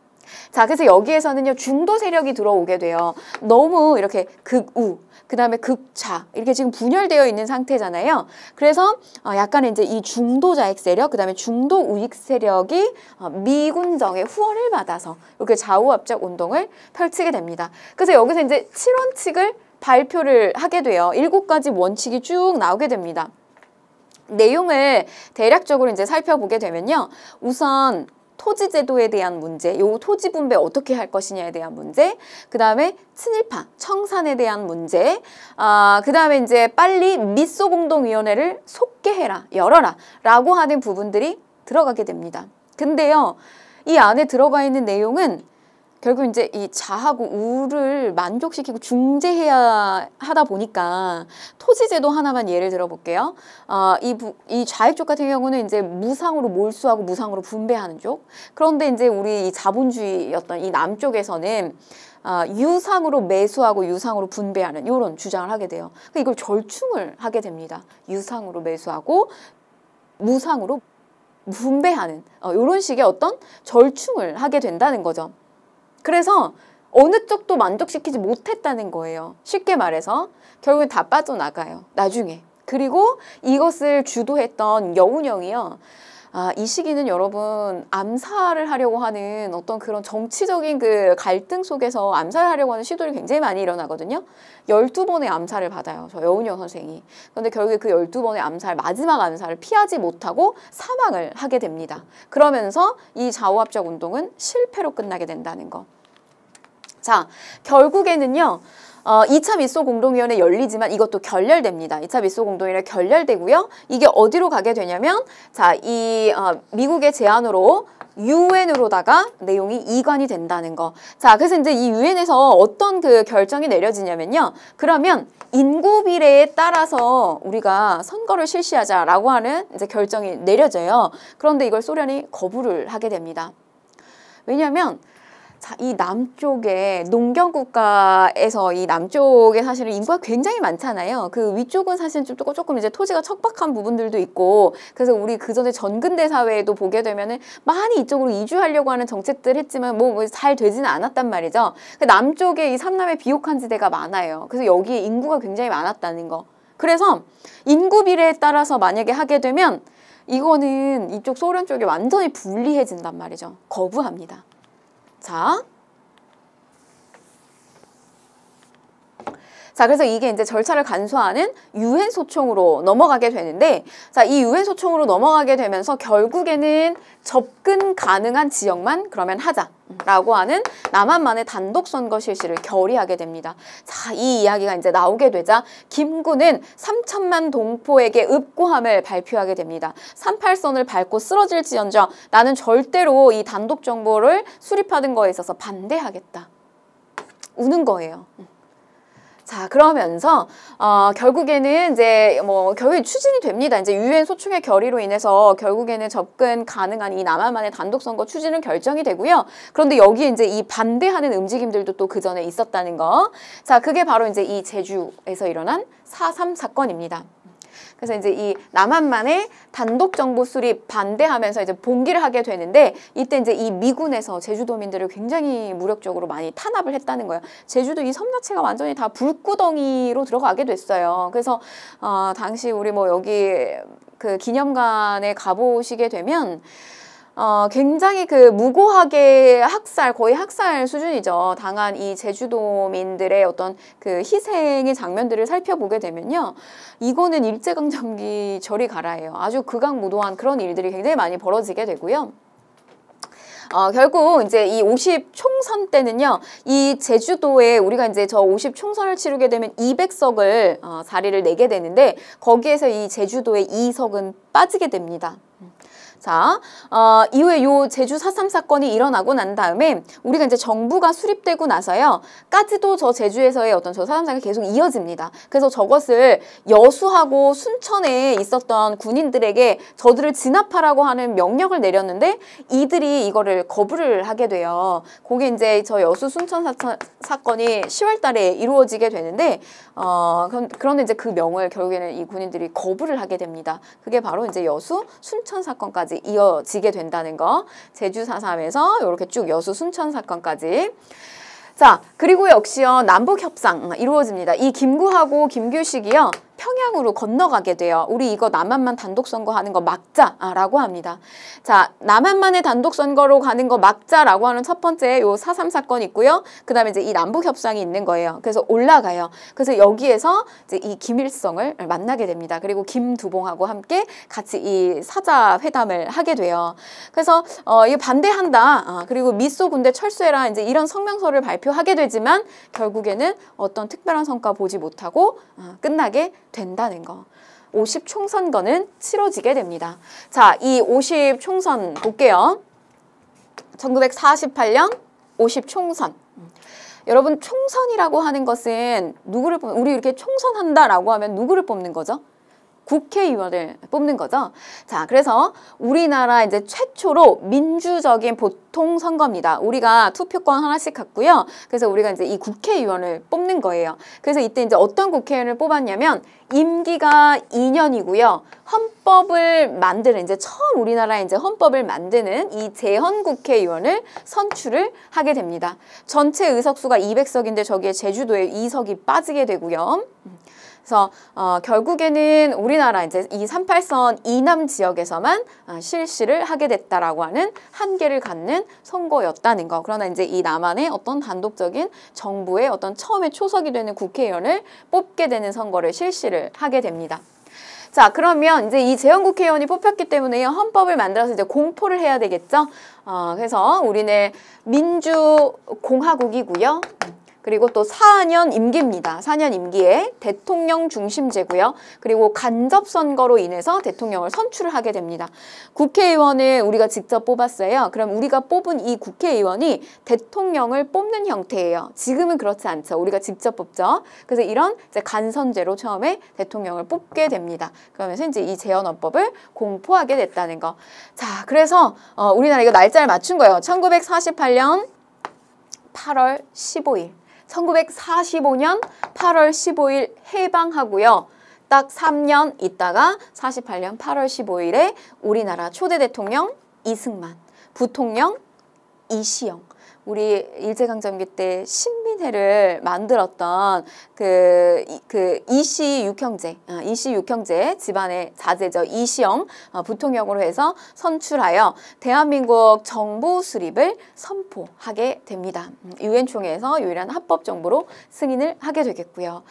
자, 그래서 여기에서는요, 중도 세력이 들어오게 돼요. 너무 이렇게 극우, 그 다음에 극좌, 이렇게 지금 분열되어 있는 상태잖아요. 그래서 어, 약간 이제 이 중도 자익 세력, 그 다음에 중도 우익 세력이 어, 미군정의 후원을 받아서 이렇게 좌우합작 운동을 펼치게 됩니다. 그래서 여기서 이제 7원 칙을 발표를 하게 돼요. 일곱 가지 원칙이 쭉 나오게 됩니다. 내용을 대략적으로 이제 살펴보게 되면요. 우선 토지 제도에 대한 문제, 요 토지 분배 어떻게 할 것이냐에 대한 문제, 그 다음에 친일파, 청산에 대한 문제, 아, 그 다음에 이제 빨리 미소공동위원회를 속게해라 열어라 라고 하는 부분들이 들어가게 됩니다. 근데요, 이 안에 들어가 있는 내용은 결국 이제 이 자하고 우를 만족시키고 중재해야 하다 보니까 토지제도 하나만 예를 들어볼게요. 어, 이, 부, 이 좌익 족 같은 경우는 이제 무상으로 몰수하고 무상으로 분배하는 쪽. 그런데 이제 우리 이 자본주의였던 이 남쪽에서는 어, 유상으로 매수하고 유상으로 분배하는 이런 주장을 하게 돼요. 그러니까 이걸 절충을 하게 됩니다. 유상으로 매수하고 무상으로 분배하는 어, 이런 식의 어떤 절충을 하게 된다는 거죠. 그래서 어느 쪽도 만족시키지 못했다는 거예요. 쉽게 말해서 결국엔 다 빠져나가요. 나중에. 그리고 이것을 주도했던 여운형이요. 아, 이 시기는 여러분 암살을 하려고 하는 어떤 그런 정치적인 그 갈등 속에서 암살하려고 하는 시도를 굉장히 많이 일어나거든요. 열두 번의 암살을 받아요. 저 여운영 선생이. 그런데 결국에 그 열두 번의 암살, 마지막 암살을 피하지 못하고 사망을 하게 됩니다. 그러면서 이좌우합적 운동은 실패로 끝나게 된다는 거. 자, 결국에는요. 어, 2차 미소 공동위원회 열리지만 이것도 결렬됩니다. 2차 미소 공동위원회 결렬되고요. 이게 어디로 가게 되냐면 자, 이 어, 미국의 제안으로 유엔으로다가 내용이 이관이 된다는 거. 자, 그래서 이제 이 유엔에서 어떤 그 결정이 내려지냐면요. 그러면 인구 비례에 따라서 우리가 선거를 실시하자라고 하는 이제 결정이 내려져요. 그런데 이걸 소련이 거부를 하게 됩니다. 왜냐하면 자, 이 남쪽에 농경 국가에서 이 남쪽에 사실은 인구가 굉장히 많잖아요. 그 위쪽은 사실 좀 조금 조금 이제 토지가 척박한 부분들도 있고 그래서 우리 그 전에 전근대 사회에도 보게 되면은 많이 이쪽으로 이주하려고 하는 정책들 했지만 뭐잘 뭐 되지는 않았단 말이죠. 그 남쪽에 이 삼남의 비옥한 지대가 많아요. 그래서 여기에 인구가 굉장히 많았다는 거. 그래서 인구 비례에 따라서 만약에 하게 되면 이거는 이쪽 소련 쪽이 완전히 불리해진단 말이죠. 거부합니다. 자, 자, 그래서 이게 이제 절차를 간소화하는 유엔 소총으로 넘어가게 되는데 자, 이 유엔 소총으로 넘어가게 되면서 결국에는 접근 가능한 지역만 그러면 하자. 라고 하는 남한만의 단독 선거 실시를 결의하게 됩니다. 자, 이 이야기가 이제 나오게 되자 김구는 3천만 동포에게 읍고함을 발표하게 됩니다. 38선을 밟고 쓰러질지언정 나는 절대로 이 단독 정보를 수립하는 거에 있어서 반대하겠다. 우는 거예요. 자 그러면서 어, 결국에는 이제 뭐 결국에 추진이 됩니다. 이제 유엔 소총의 결의로 인해서 결국에는 접근 가능한 이 남한만의 단독 선거 추진은 결정이 되고요. 그런데 여기에 이제 이 반대하는 움직임들도 또 그 전에 있었다는 거. 자 그게 바로 이제 이 제주에서 일어난 4.3 사건입니다. 그래서 이제 이 남한만의 단독 정부 수립 반대하면서 이제 봉기를 하게 되는데 이때 이제 이 미군에서 제주도민들을 굉장히 무력적으로 많이 탄압을 했다는 거예요. 제주도 이 섬 자체가 완전히 다 불구덩이로 들어가게 됐어요. 그래서 어, 당시 우리 뭐 여기 그 기념관에 가보시게 되면 어, 굉장히 그 무고하게 학살, 거의 학살 수준이죠. 당한 이 제주도민들의 어떤 그 희생의 장면들을 살펴보게 되면요. 이거는 일제강점기 절이 가라예요. 아주 극악무도한 그런 일들이 굉장히 많이 벌어지게 되고요. 어, 결국 이제 이 50 총선 때는요, 이 제주도에 우리가 이제 저 50 총선을 치르게 되면 200석을 어, 자리를 내게 되는데 거기에서 이 제주도의 2석은 빠지게 됩니다. 자, 어, 이후에 요 제주 4.3 사건이 일어나고 난 다음에 우리가 이제 정부가 수립되고 나서요. 까지도 저 제주에서의 어떤 저 사상사가 계속 이어집니다. 그래서 저것을 여수하고 순천에 있었던 군인들에게 저들을 진압하라고 하는 명령을 내렸는데 이들이 이거를 거부를 하게 돼요. 그게 이제 저 여수 순천 사천, 사건이 10월 달에 이루어지게 되는데 어, 그럼, 그런데 이제 그 명을 결국에는 이 군인들이 거부를 하게 됩니다. 그게 바로 이제 여수 순천 사건까지 이어지, 게 된다는 거. 제주 4.3에서 이렇게 쭉 여수 순천 사건까지. 자, 그리고 역시요, 남북 협상 이루어집니다. 이 김구하고 김규식이요, 평양으로 건너가게 돼요. 우리 이거 남한만 단독 선거하는 거 막자라고 합니다. 자, 남한만의 단독 선거로 가는 거 막자라고 하는 첫 번째 요 사삼 사건 있고요. 그다음에 이제 이 남북 협상이 있는 거예요. 그래서 올라가요. 그래서 여기에서 이제 이 김일성을 만나게 됩니다. 그리고 김두봉하고 함께 같이 이 사자 회담을 하게 돼요. 그래서 어, 이 반대한다. 아, 그리고 미소 군대 철수해라. 이제 이런 성명서를 발표하게 되지만 결국에는 어떤 특별한 성과 보지 못하고 아, 끝나게 된다는 거. 50 총선거는 치러지게 됩니다. 자, 이 50 총선 볼게요. 1948년 50 총선. 여러분 총선이라고 하는 것은 누구를 뽑 우리 이렇게 총선한다라고 하면 누구를 뽑는 거죠? 국회의원을 뽑는 거죠. 자, 그래서 우리나라 이제 최초로 민주적인 보통 선거입니다. 우리가 투표권 하나씩 갖고요. 그래서 우리가 이제 이 국회의원을 뽑는 거예요. 그래서 이때 이제 어떤 국회의원을 뽑았냐면 임기가 2년이고요. 헌법을 만드는 이제 처음 우리나라에 이제 헌법을 만드는 이 재헌 국회의원을 선출을 하게 됩니다. 전체 의석수가 200석인데 저기에 제주도에 2석이 빠지게 되고요. 그래서 어, 결국에는 우리나라 이제 이 38선 이남 지역에서만 어, 실시를 하게 됐다라고 하는 한계를 갖는 선거였다는 거. 그러나 이제 이 남한의 어떤 단독적인 정부의 어떤 처음에 초석이 되는 국회의원을 뽑게 되는 선거를 실시를 하게 됩니다. 자 그러면 이제 이 재헌 국회의원이 뽑혔기 때문에 헌법을 만들어서 이제 공포를 해야 되겠죠. 어, 그래서 우리는 민주공화국이고요. 그리고 또 4년 임기입니다. 4년 임기에 대통령 중심제고요. 그리고 간접 선거로 인해서 대통령을 선출을 하게 됩니다. 국회의원을 우리가 직접 뽑았어요. 그럼 우리가 뽑은 이 국회의원이 대통령을 뽑는 형태예요. 지금은 그렇지 않죠. 우리가 직접 뽑죠. 그래서 이런 이제 간선제로 처음에 대통령을 뽑게 됩니다. 그러면서 이제 이 재헌헌법을 공포하게 됐다는 거. 자, 그래서 어, 우리나라 이거 날짜를 맞춘 거예요. 1948년 8월 15일. 1945년 8월 15일 해방하고요. 딱 3년 있다가 48년 8월 15일에 우리나라 초대 대통령 이승만, 부통령 이시영 우리 일제강점기 때 신민회를 만들었던 그, 그 이시 육형제, 어, 이시 육형제 집안의 자제죠. 이시영 어, 부통령으로 해서 선출하여 대한민국 정부 수립을 선포하게 됩니다. 음, 유엔총회에서 유일한 합법 정부로 승인을 하게 되겠고요.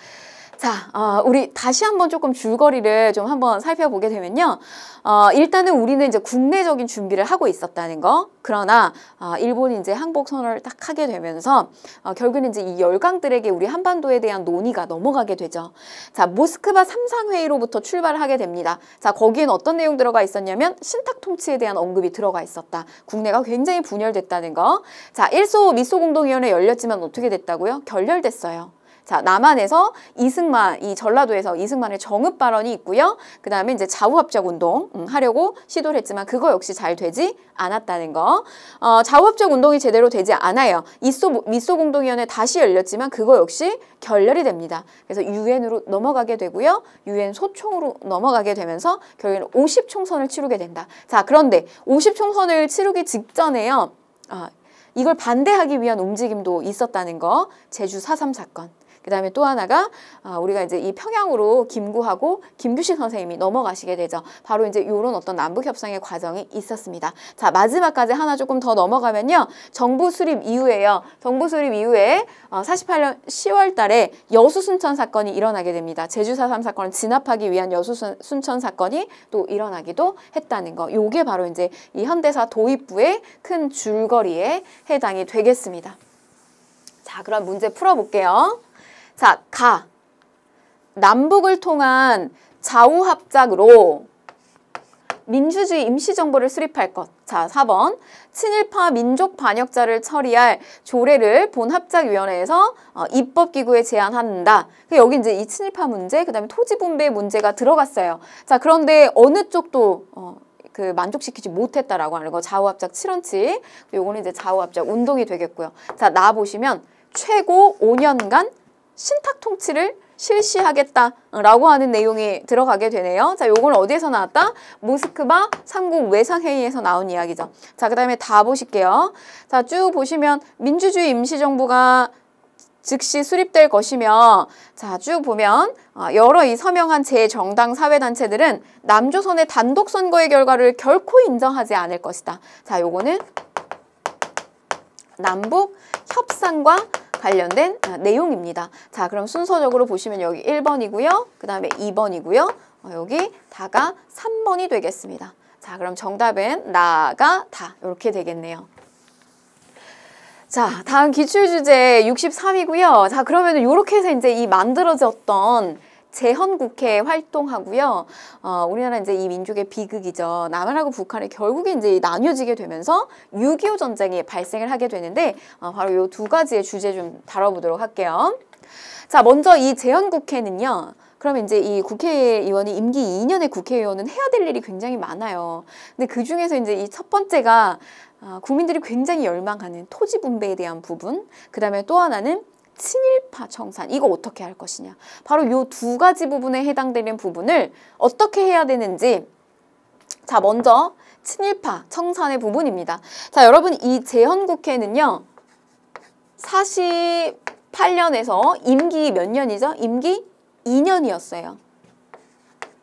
자, 어, 우리 다시 한번 조금 줄거리를 좀 한번 살펴보게 되면요. 어, 일단은 우리는 이제 국내적인 준비를 하고 있었다는 거. 그러나 어, 일본이 이제 항복 선언을 딱 하게 되면서 어, 결국은 이제 이 열강들에게 우리 한반도에 대한 논의가 넘어가게 되죠. 자, 모스크바 삼상회의로부터 출발을 하게 됩니다. 자, 거기엔 어떤 내용 들어가 있었냐면 신탁 통치에 대한 언급이 들어가 있었다. 국내가 굉장히 분열됐다는 거. 자, 일소 미소 공동위원회 열렸지만 어떻게 됐다고요? 결렬됐어요. 자, 남한에서 이승만, 이 전라도에서 이승만의 정읍 발언이 있고요. 그 다음에 이제 자우합작 운동 음, 하려고 시도를 했지만 그거 역시 잘 되지 않았다는 거. 어, 자우합작 운동이 제대로 되지 않아요. 이소, 미소공동위원회 다시 열렸지만 그거 역시 결렬이 됩니다. 그래서 유엔으로 넘어가게 되고요. 유엔 소총으로 넘어가게 되면서 결국에는 50총선을 치르게 된다. 자, 그런데 50총선을 치르기 직전에요. 아, 이걸 반대하기 위한 움직임도 있었다는 거. 제주 4.3 사건. 그 다음에 또 하나가 아, 우리가 이제 이 평양으로 김구하고 김규식 선생님이 넘어가시게 되죠. 바로 이제 이런 어떤 남북 협상의 과정이 있었습니다. 자 마지막까지 하나 조금 더 넘어가면요. 정부 수립 이후에요. 정부 수립 이후에 어, 48년 10월달에 여수순천 사건이 일어나게 됩니다. 제주 4.3 사건을 진압하기 위한 여수순천 사건이 또 일어나기도 했다는 거. 요게 바로 이제 이 현대사 도입부의 큰 줄거리에 해당이 되겠습니다. 자, 그럼 문제 풀어볼게요. 자, 가. 남북을 통한 좌우합작으로 민주주의 임시정부를 수립할 것. 자, 4번. 친일파 민족 반역자를 처리할 조례를 본합작위원회에서 어, 입법기구에 제안한다. 그 여기 이제 이 친일파 문제, 그 다음에 토지분배 문제가 들어갔어요. 자, 그런데 어느 쪽도 어, 그 만족시키지 못했다라고 하는 거. 좌우합작 7원칙. 요거는 이제 좌우합작 운동이 되겠고요. 자, 나 보시면 최고 5년간 신탁 통치를 실시하겠다라고 하는 내용이 들어가게 되네요. 자, 요건 어디에서 나왔다? 모스크바 상국 외상회의에서 나온 이야기죠. 자, 그 다음에 다 보실게요. 자, 쭉 보시면 민주주의 임시정부가 즉시 수립될 것이며 자 쭉 보면 어, 여러 이 서명한 제정당 사회단체들은 남조선의 단독 선거의 결과를 결코 인정하지 않을 것이다. 자 요거는 남북 협상과 관련된 아, 내용입니다. 자, 그럼 순서적으로 보시면 여기 1번이고요. 그 다음에 2번이고요. 어, 여기 다가 3번이 되겠습니다. 자, 그럼 정답은 나가 다 이렇게 되겠네요. 자, 다음 기출 주제 63이고요. 자, 그러면 이렇게 해서 이제 이 만들어졌던 재헌 국회 활동하고요. 어, 우리나라 이제 이 민족의 비극이죠. 남한하고 북한이 결국에 이제 나뉘어지게 되면서 6.25 전쟁이 발생을 하게 되는데 어, 바로 이두 가지의 주제 좀 다뤄보도록 할게요. 자, 먼저 이 재헌 국회는요. 그러면 이제 이 국회의원이 임기 2년의 국회의원은 해야 될 일이 굉장히 많아요. 근데 그 중에서 이제 이 첫 번째가 어, 국민들이 굉장히 열망하는 토지 분배에 대한 부분, 그 다음에 또 하나는 친일파 청산 이거 어떻게 할 것이냐 바로 요 두 가지 부분에 해당되는 부분을 어떻게 해야 되는지 자 먼저 친일파 청산의 부분입니다 자 여러분 이 재헌국회는요 48년에서 임기 몇 년이죠? 임기 2년이었어요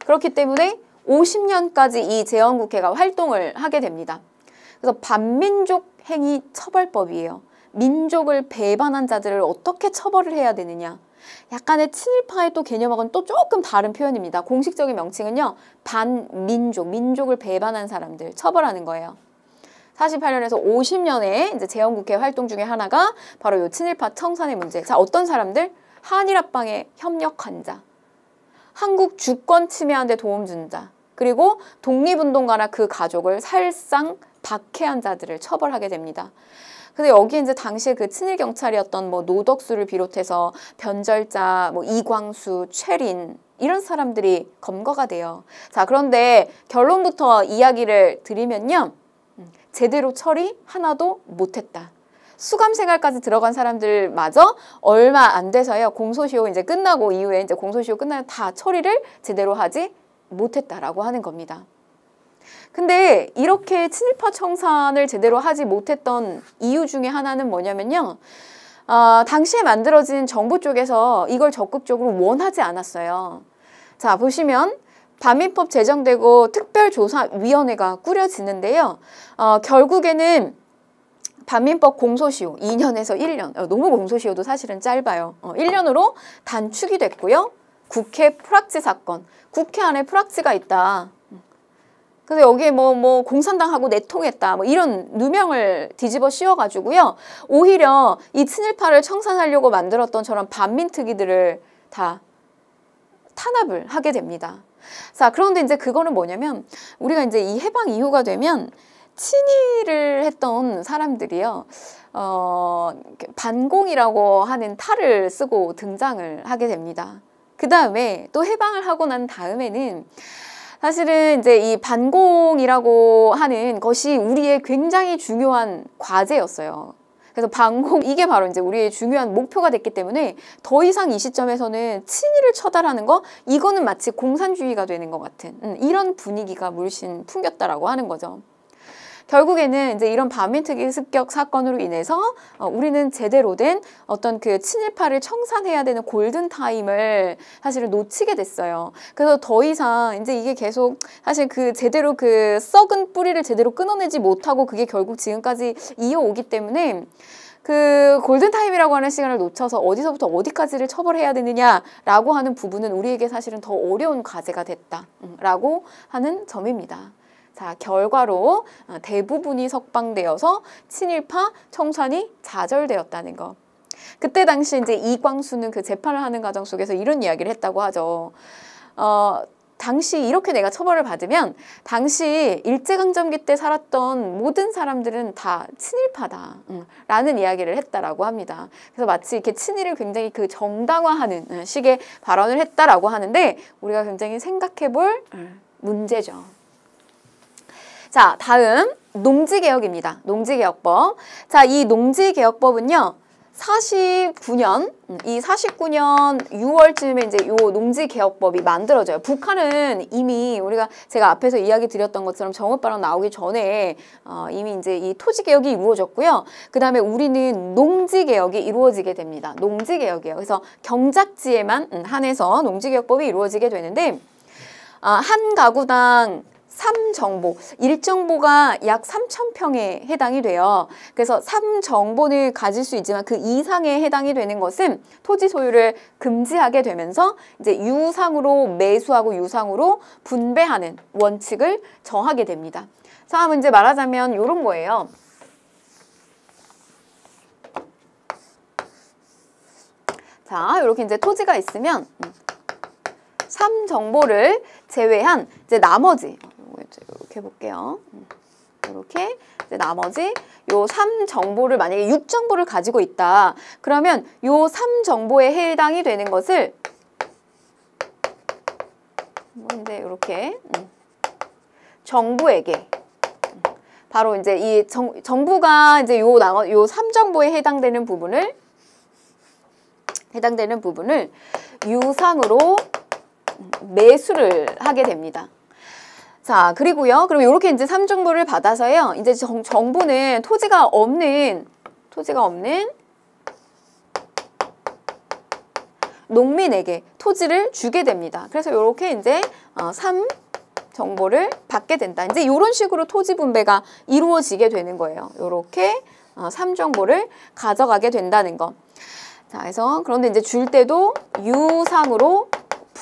그렇기 때문에 50년까지 이 재헌국회가 활동을 하게 됩니다 그래서 반민족 행위 처벌법이에요 민족을 배반한 자들을 어떻게 처벌을 해야 되느냐 약간의 친일파의 또 개념하고는 또 조금 다른 표현입니다. 공식적인 명칭은요. 반민족, 민족을 배반한 사람들 처벌하는 거예요. 48년에서 50년에 이제 재헌국회 활동 중에 하나가 바로 이 친일파 청산의 문제. 자, 어떤 사람들? 한일합방에 협력한 자, 한국 주권 침해한데 도움 준 자, 그리고 독립운동가나 그 가족을 살상 박해한 자들을 처벌하게 됩니다. 근데 여기 이제 당시 그 친일 경찰이었던 뭐 노덕수를 비롯해서 변절자, 뭐 이광수, 최린 이런 사람들이 검거가 돼요. 자, 그런데 결론부터 이야기를 드리면요. 음, 제대로 처리 하나도 못했다. 수감 생활까지 들어간 사람들마저 얼마 안 돼서요. 공소시효 이제 끝나고 이후에 이제 공소시효 끝나면 다 처리를 제대로 하지 못했다라고 하는 겁니다. 근데 이렇게 친일파 청산을 제대로 하지 못했던 이유 중에 하나는 뭐냐면요. 어, 당시에 만들어진 정부 쪽에서 이걸 적극적으로 원하지 않았어요. 자, 보시면 반민법 제정되고 특별조사위원회가 꾸려지는데요. 어, 결국에는 반민법 공소시효 2년에서 1년, 어, 너무 공소시효도 사실은 짧아요. 어, 1년으로 단축이 됐고요. 국회 프락치 사건, 국회 안에 프락치가 있다. 그래서 여기에 뭐, 뭐, 공산당하고 내통했다. 뭐 이런 누명을 뒤집어 씌워가지고요. 오히려 이 친일파를 청산하려고 만들었던 저런 반민특위들을 다 탄압을 하게 됩니다. 자, 그런데 이제 그거는 뭐냐면 우리가 이제 이 해방 이후가 되면 친일을 했던 사람들이요. 어, 반공이라고 하는 탈을 쓰고 등장을 하게 됩니다. 그 다음에 또 해방을 하고 난 다음에는 사실은 이제 이 반공이라고 하는 것이 우리의 굉장히 중요한 과제였어요. 그래서 반공 이게 바로 이제 우리의 중요한 목표가 됐기 때문에 더 이상 이 시점에서는 친일을 처단하는 거 이거는 마치 공산주의가 되는 것 같은 음, 이런 분위기가 물씬 풍겼다라고 하는 거죠. 결국에는 이제 이런 반민특위 습격 사건으로 인해서 어, 우리는 제대로 된 어떤 그 친일파를 청산해야 되는 골든 타임을 사실은 놓치게 됐어요. 그래서 더 이상 이제 이게 계속 사실 그 제대로 그 썩은 뿌리를 제대로 끊어내지 못하고 그게 결국 지금까지 이어오기 때문에 그 골든타임이라고 하는 시간을 놓쳐서 어디서부터 어디까지를 처벌해야 되느냐라고 하는 부분은 우리에게 사실은 더 어려운 과제가 됐다라고 하는 점입니다. 자, 결과로 어, 대부분이 석방되어서 친일파 청산이 좌절되었다는 것. 그때 당시 이제 이광수는 그 재판을 하는 과정 속에서 이런 이야기를 했다고 하죠. 어, 당시 이렇게 내가 처벌을 받으면 당시 일제강점기 때 살았던 모든 사람들은 다 친일파다 응, 라는 이야기를 했다라고 합니다. 그래서 마치 이렇게 친일을 굉장히 그 정당화하는 식의 발언을 했다라고 하는데 우리가 굉장히 생각해 볼 문제죠. 자, 다음 농지개혁입니다. 농지개혁법. 자, 이 농지개혁법은요. 49년, 음, 이 49년 6월쯤에 이제 요 농지개혁법이 만들어져요. 북한은 이미 우리가 제가 앞에서 이야기 드렸던 것처럼 정읍발언 나오기 전에 어, 이미 이제 이 토지개혁이 이루어졌고요. 그 다음에 우리는 농지개혁이 이루어지게 됩니다. 농지개혁이에요. 그래서 경작지에만 음, 한해서 농지개혁법이 이루어지게 되는데 아, 한 가구당 삼정보, 일정보가 약 3,000평에 해당이 돼요. 그래서 삼정보를 가질 수 있지만 그 이상에 해당이 되는 것은 토지 소유를 금지하게 되면서 이제 유상으로 매수하고 유상으로 분배하는 원칙을 정하게 됩니다. 자, 문제 말하자면 이런 거예요. 자, 이렇게 이제 토지가 있으면 삼정보를 제외한 이제 나머지 이렇게 볼게요. 이렇게 이제 나머지 요 3정보를 만약에 6정보를 가지고 있다. 그러면 요 3정보에 해당이 되는 것을 뭐 뭔데 이렇게 음, 정부에게 바로 이제 이 정, 정부가 이제 요 나머 요 3정보에 해당되는 부분을 해당되는 부분을 유상으로 매수를 하게 됩니다. 자, 그리고요. 그럼 이렇게 이제 삼정보를 받아서요. 이제 정, 정부는 토지가 없는, 토지가 없는 농민에게 토지를 주게 됩니다. 그래서 이렇게 이제 어, 삼 정보를 받게 된다. 이제 이런 식으로 토지 분배가 이루어지게 되는 거예요. 이렇게 어, 삼 정보를 가져가게 된다는 거. 자, 그래서 그런데 이제 줄 때도 유상으로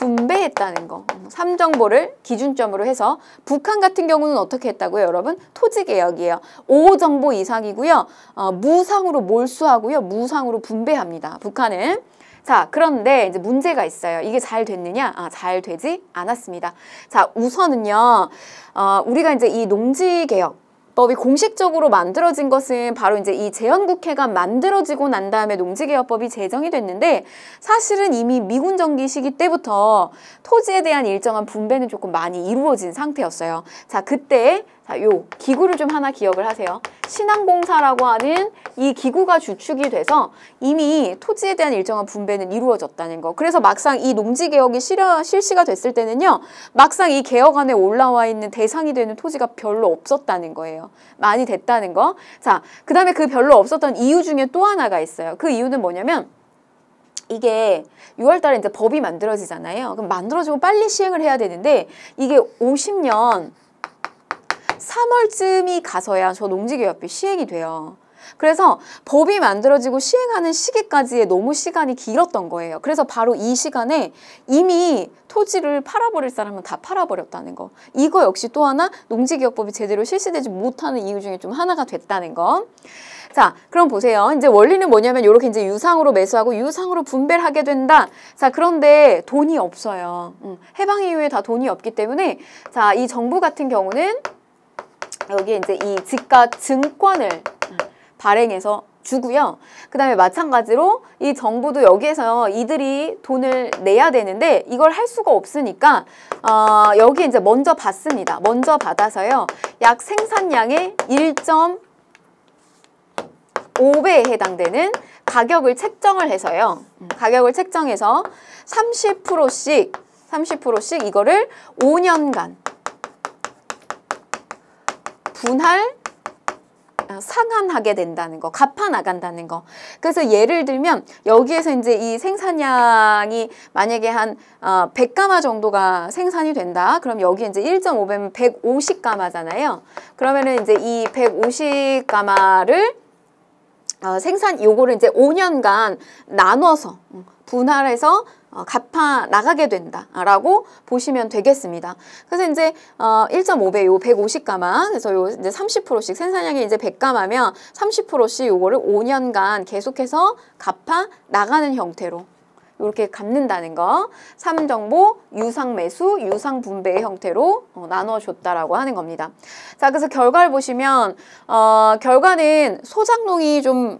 분배했다는 거. 삼정보를 기준점으로 해서 북한 같은 경우는 어떻게 했다고요, 여러분? 토지 개혁이에요. 5정보 이상이고요. 어, 무상으로 몰수하고요. 무상으로 분배합니다. 북한은 자, 그런데 이제 문제가 있어요. 이게 잘 됐느냐? 아, 잘 되지 않았습니다. 자, 우선은요. 어, 우리가 이제 이 농지 개혁 법이 공식적으로 만들어진 것은 바로 이제 이 재헌국회가 만들어지고 난 다음에 농지개혁법이 제정이 됐는데 사실은 이미 미군 정기 시기 때부터 토지에 대한 일정한 분배는 조금 많이 이루어진 상태였어요. 자, 그때 자, 아, 요 기구를 좀 하나 기억을 하세요. 신항공사라고 하는 이 기구가 주축이 돼서 이미 토지에 대한 일정한 분배는 이루어졌다는 거. 그래서 막상 이 농지개혁이 실시가 됐을 때는요. 막상 이 개혁안에 올라와 있는 대상이 되는 토지가 별로 없었다는 거예요. 많이 됐다는 거. 자, 그 다음에 그 별로 없었던 이유 중에 또 하나가 있어요. 그 이유는 뭐냐면 이게 6월 달에 이제 법이 만들어지잖아요. 그럼 만들어지고 빨리 시행을 해야 되는데 이게 50년 3월쯤이 가서야 저 농지개혁비 시행이 돼요. 그래서 법이 만들어지고 시행하는 시기까지에 너무 시간이 길었던 거예요. 그래서 바로 이 시간에 이미 토지를 팔아버릴 사람은 다 팔아버렸다는 거. 이거 역시 또 하나 농지개혁법이 제대로 실시되지 못하는 이유 중에 좀 하나가 됐다는 거. 자, 그럼 보세요. 이제 원리는 뭐냐면 이렇게 이제 유상으로 매수하고 유상으로 분배를 하게 된다. 자, 그런데 돈이 없어요. 음, 해방 이후에 다 돈이 없기 때문에 자, 이 정부 같은 경우는 여기에 이제 이즉가 증권을 발행해서 주고요. 그 다음에 마찬가지로 이 정부도 여기에서 이들이 돈을 내야 되는데 이걸 할 수가 없으니까 어, 여기 이제 먼저 받습니다. 먼저 받아서요. 약 생산량의 1.5배에 해당되는 가격을 책정을 해서요. 음, 가격을 책정해서 30%씩 30%씩 이거를 5년간 분할 아, 상환하게 된다는 거, 갚아 나간다는 거. 그래서 예를 들면 여기에서 이제 이 생산량이 만약에 한 어, 100가마 정도가 생산이 된다. 그럼 여기 이제 1.5배면 150가마잖아요. 그러면은 이제 이 150가마를 어, 생산 요거를 이제 5년간 나눠서 음, 분할해서 어, 갚아 나가게 된다라고 보시면 되겠습니다. 그래서 이제 어, 1.5배 요 150가마 그래서 요 이제 30%씩 생산량이 이제 100가마면 30%씩 요거를 5년간 계속해서 갚아 나가는 형태로 이렇게 갚는다는 거. 삼정보, 유상매수, 유상분배의 형태로 어, 나눠줬다라고 하는 겁니다. 자, 그래서 결과를 보시면 어, 결과는 소작농이 좀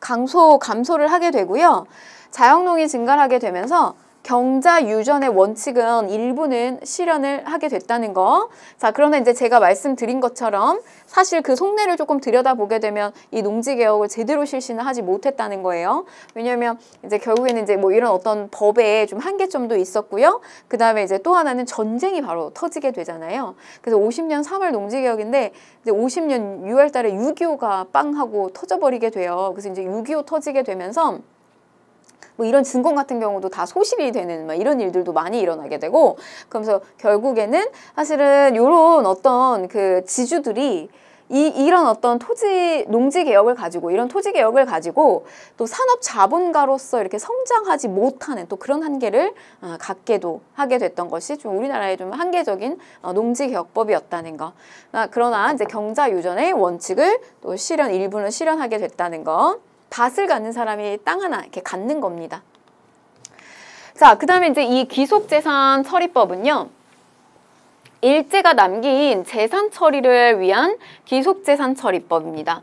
강소, 감소를 하게 되고요. 자영농이 증가하게 되면서 경자 유전의 원칙은 일부는 실현을 하게 됐다는 거. 자, 그러나 이제 제가 말씀드린 것처럼 사실 그 속내를 조금 들여다보게 되면 이 농지 개혁을 제대로 실시는 하지 못했다는 거예요. 왜냐면 이제 결국에는 이제 뭐 이런 어떤 법에 좀 한계점도 있었고요. 그다음에 이제 또 하나는 전쟁이 바로 터지게 되잖아요. 그래서 50년 3월 농지 개혁인데 이제 50년 6월 달에 6.25가 빵 하고 터져 버리게 돼요. 그래서 이제 6.25 터지게 되면서 뭐 이런 증권 같은 경우도 다 소실이 되는 막 이런 일들도 많이 일어나게 되고 그러면서 결국에는 사실은 요런 어떤 그 지주들이 이, 이런 어떤 토지, 농지 개혁을 가지고, 이런 토지 개혁을 가지고 또 산업 자본가로서 이렇게 성장하지 못하는 또 그런 한계를 어, 갖게도 하게 됐던 것이 좀 우리나라의 좀 한계적인 어, 농지 개혁법이었다는 거. 아, 그러나 이제 경자 유전의 원칙을 또 실현, 일부는 실현하게 됐다는 거. 밭을 갖는 사람이 땅 하나 이렇게 갖는 겁니다. 자, 그 다음에 이제 이 귀속재산 처리법은요. 일제가 남긴 재산 처리를 위한 귀속재산 처리법입니다.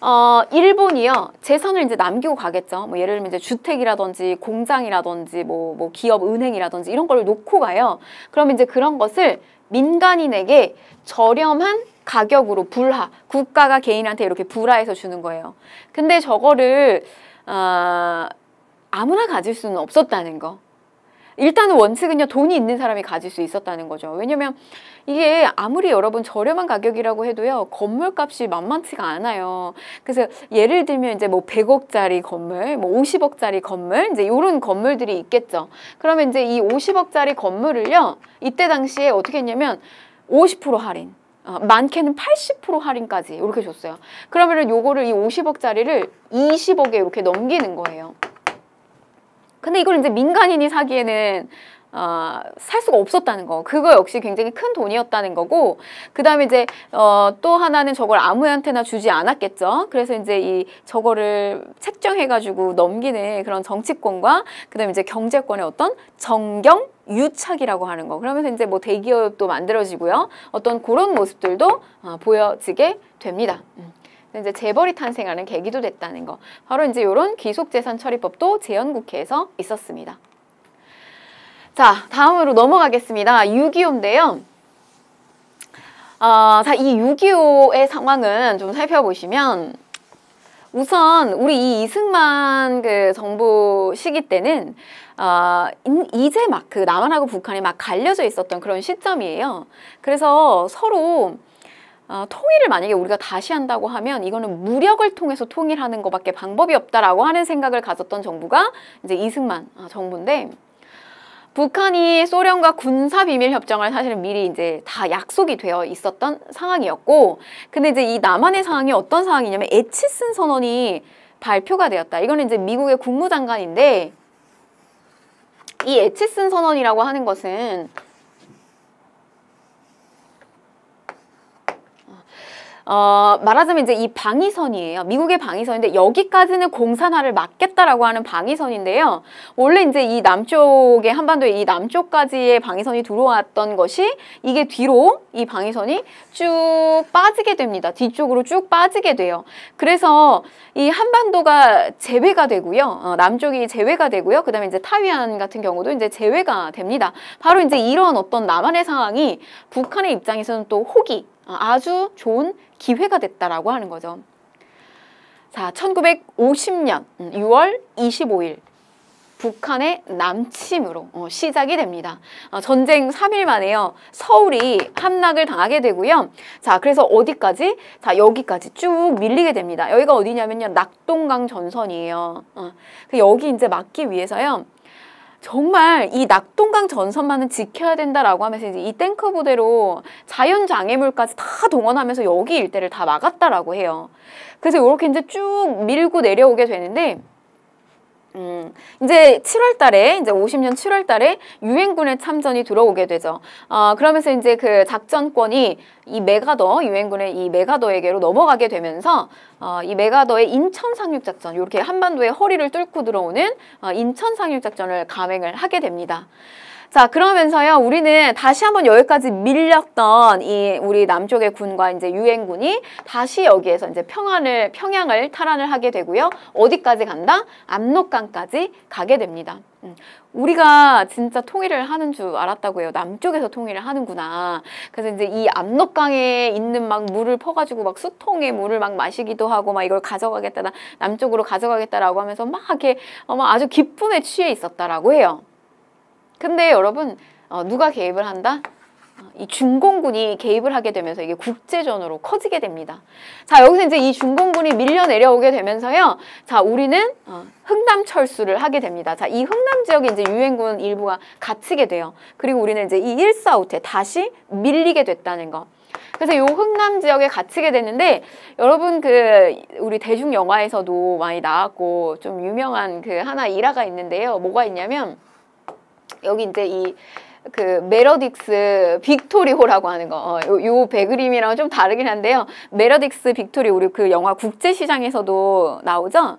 어, 일본이요. 재산을 이제 남기고 가겠죠. 뭐 예를 들면 이제 주택이라든지 공장이라든지 뭐, 뭐 기업, 은행이라든지 이런 걸 놓고 가요. 그럼 이제 그런 것을 민간인에게 저렴한 가격으로 불하, 국가가 개인한테 이렇게 불하해서 주는 거예요. 근데 저거를 어, 아무나 가질 수는 없었다는 거. 일단 원칙은요 돈이 있는 사람이 가질 수 있었다는 거죠 왜냐면 이게 아무리 여러분 저렴한 가격이라고 해도요 건물값이 만만치가 않아요 그래서 예를 들면 이제 뭐 100억짜리 건물 뭐 50억짜리 건물 이제 이런 건물들이 있겠죠 그러면 이제 이 50억짜리 건물을요 이때 당시에 어떻게 했냐면 50% 할인 어, 많게는 80% 할인까지 이렇게 줬어요. 그러면은 요거를 이 50억짜리를 20억에 이렇게 넘기는 거예요. 근데 이걸 이제 민간인이 사기에는 어, 살 수가 없었다는 거. 그거 역시 굉장히 큰 돈이었다는 거고, 그 다음에 이제, 어, 또 하나는 저걸 아무한테나 주지 않았겠죠. 그래서 이제 이 저거를 책정해가지고 넘기는 그런 정치권과, 그 다음에 이제 경제권의 어떤 정경? 유착이라고 하는 거. 그러면서 이제 뭐 대기업도 만들어지고요. 어떤 그런 모습들도 어, 보여지게 됩니다. 음. 이제 재벌이 탄생하는 계기도 됐다는 거. 바로 이제 이런 귀속재산 처리법도 재연국회에서 있었습니다. 자, 다음으로 넘어가겠습니다. 6.25인데요. 어, 자, 이 6.25의 상황은 좀 살펴보시면 우선 우리 이 이승만 그 정부 시기 때는 어, 이제 막 그 남한하고 북한이 막 갈려져 있었던 그런 시점이에요. 그래서 서로 어, 통일을 만약에 우리가 다시 한다고 하면 이거는 무력을 통해서 통일하는 것밖에 방법이 없다라고 하는 생각을 가졌던 정부가 이제 이승만 어, 정부인데 북한이 소련과 군사 비밀 협정을 사실은 미리 이제 다 약속이 되어 있었던 상황이었고 근데 이제 이 남한의 상황이 어떤 상황이냐면 에치슨 선언이 발표가 되었다. 이거는 이제 미국의 국무장관인데 이 에치슨 선언이라고 하는 것은 어, 말하자면 이제 이 방위선이에요. 미국의 방위선인데 여기까지는 공산화를 막겠다라고 하는 방위선인데요. 원래 이제 이 남쪽의 한반도의 이 남쪽까지의 방위선이 들어왔던 것이 이게 뒤로 이 방위선이 쭉 빠지게 됩니다. 뒤쪽으로 쭉 빠지게 돼요. 그래서 이 한반도가 제외가 되고요. 어, 남쪽이 제외가 되고요. 그다음에 이제 타위안 같은 경우도 이제 제외가 됩니다. 바로 이제 이런 어떤 남한의 상황이 북한의 입장에서는 또 호기 어, 아주 좋은 기회가 됐다라고 하는 거죠. 자, 1950년 6월 25일 북한의 남침으로 어, 시작이 됩니다. 어, 전쟁 3일 만에요. 서울이 함락을 당하게 되고요. 자, 그래서 어디까지? 자, 여기까지 쭉 밀리게 됩니다. 여기가 어디냐면요. 낙동강 전선이에요. 그 여기 이제 막기 위해서요. 정말 이 낙동강 전선만은 지켜야 된다라고 하면서 이제 이 탱크 부대로 자연 장애물까지 다 동원하면서 여기 일대를 다 막았다라고 해요. 그래서 이렇게 이제 쭉 밀고 내려오게 되는데 음, 이제 7월 달에, 이제 50년 7월 달에 유엔군의 참전이 들어오게 되죠. 아, 그러면서 이제 그 작전권이 이 메가더, 유엔군의 이 메가더에게로 넘어가게 되면서 어, 이 메가더의 인천 상륙 작전, 이렇게 한반도의 허리를 뚫고 들어오는 어, 인천 상륙 작전을 감행을 하게 됩니다. 자 그러면서요 우리는 다시 한번 여기까지 밀렸던 이 우리 남쪽의 군과 이제 유엔군이 다시 여기에서 이제 평안을 평양을 탈환을 하게 되고요 어디까지 간다 압록강까지 가게 됩니다. 음, 우리가 진짜 통일을 하는 줄 알았다고요. 해 남쪽에서 통일을 하는구나. 그래서 이제 이 압록강에 있는 막 물을 퍼가지고 막 수통에 물을 막 마시기도 하고 막 이걸 가져가겠다, 나 남쪽으로 가져가겠다라고 하면서 막 이렇게 아마 어, 아주 기쁨에 취해 있었다라고 해요. 근데 여러분 어, 누가 개입을 한다? 어, 이 중공군이 개입을 하게 되면서 이게 국제전으로 커지게 됩니다. 자, 여기서 이제 이 중공군이 밀려 내려오게 되면서요. 자, 우리는 어, 흥남 철수를 하게 됩니다. 자, 이 흥남 지역에 이제 유엔군 일부가 갇히게 돼요. 그리고 우리는 이제 이 일사후퇴 다시 밀리게 됐다는 거. 그래서 요 흥남 지역에 갇히게 됐는데 여러분 그 우리 대중 영화에서도 많이 나왔고 좀 유명한 그 하나 일화가 있는데요. 뭐가 있냐면 여기 이제 이 그 메러딕스 빅토리호라고 하는 거, 어, 요, 요 배그림이랑 좀 다르긴 한데요. 메러딕스 빅토리 우리 그 영화 국제시장에서도 나오죠?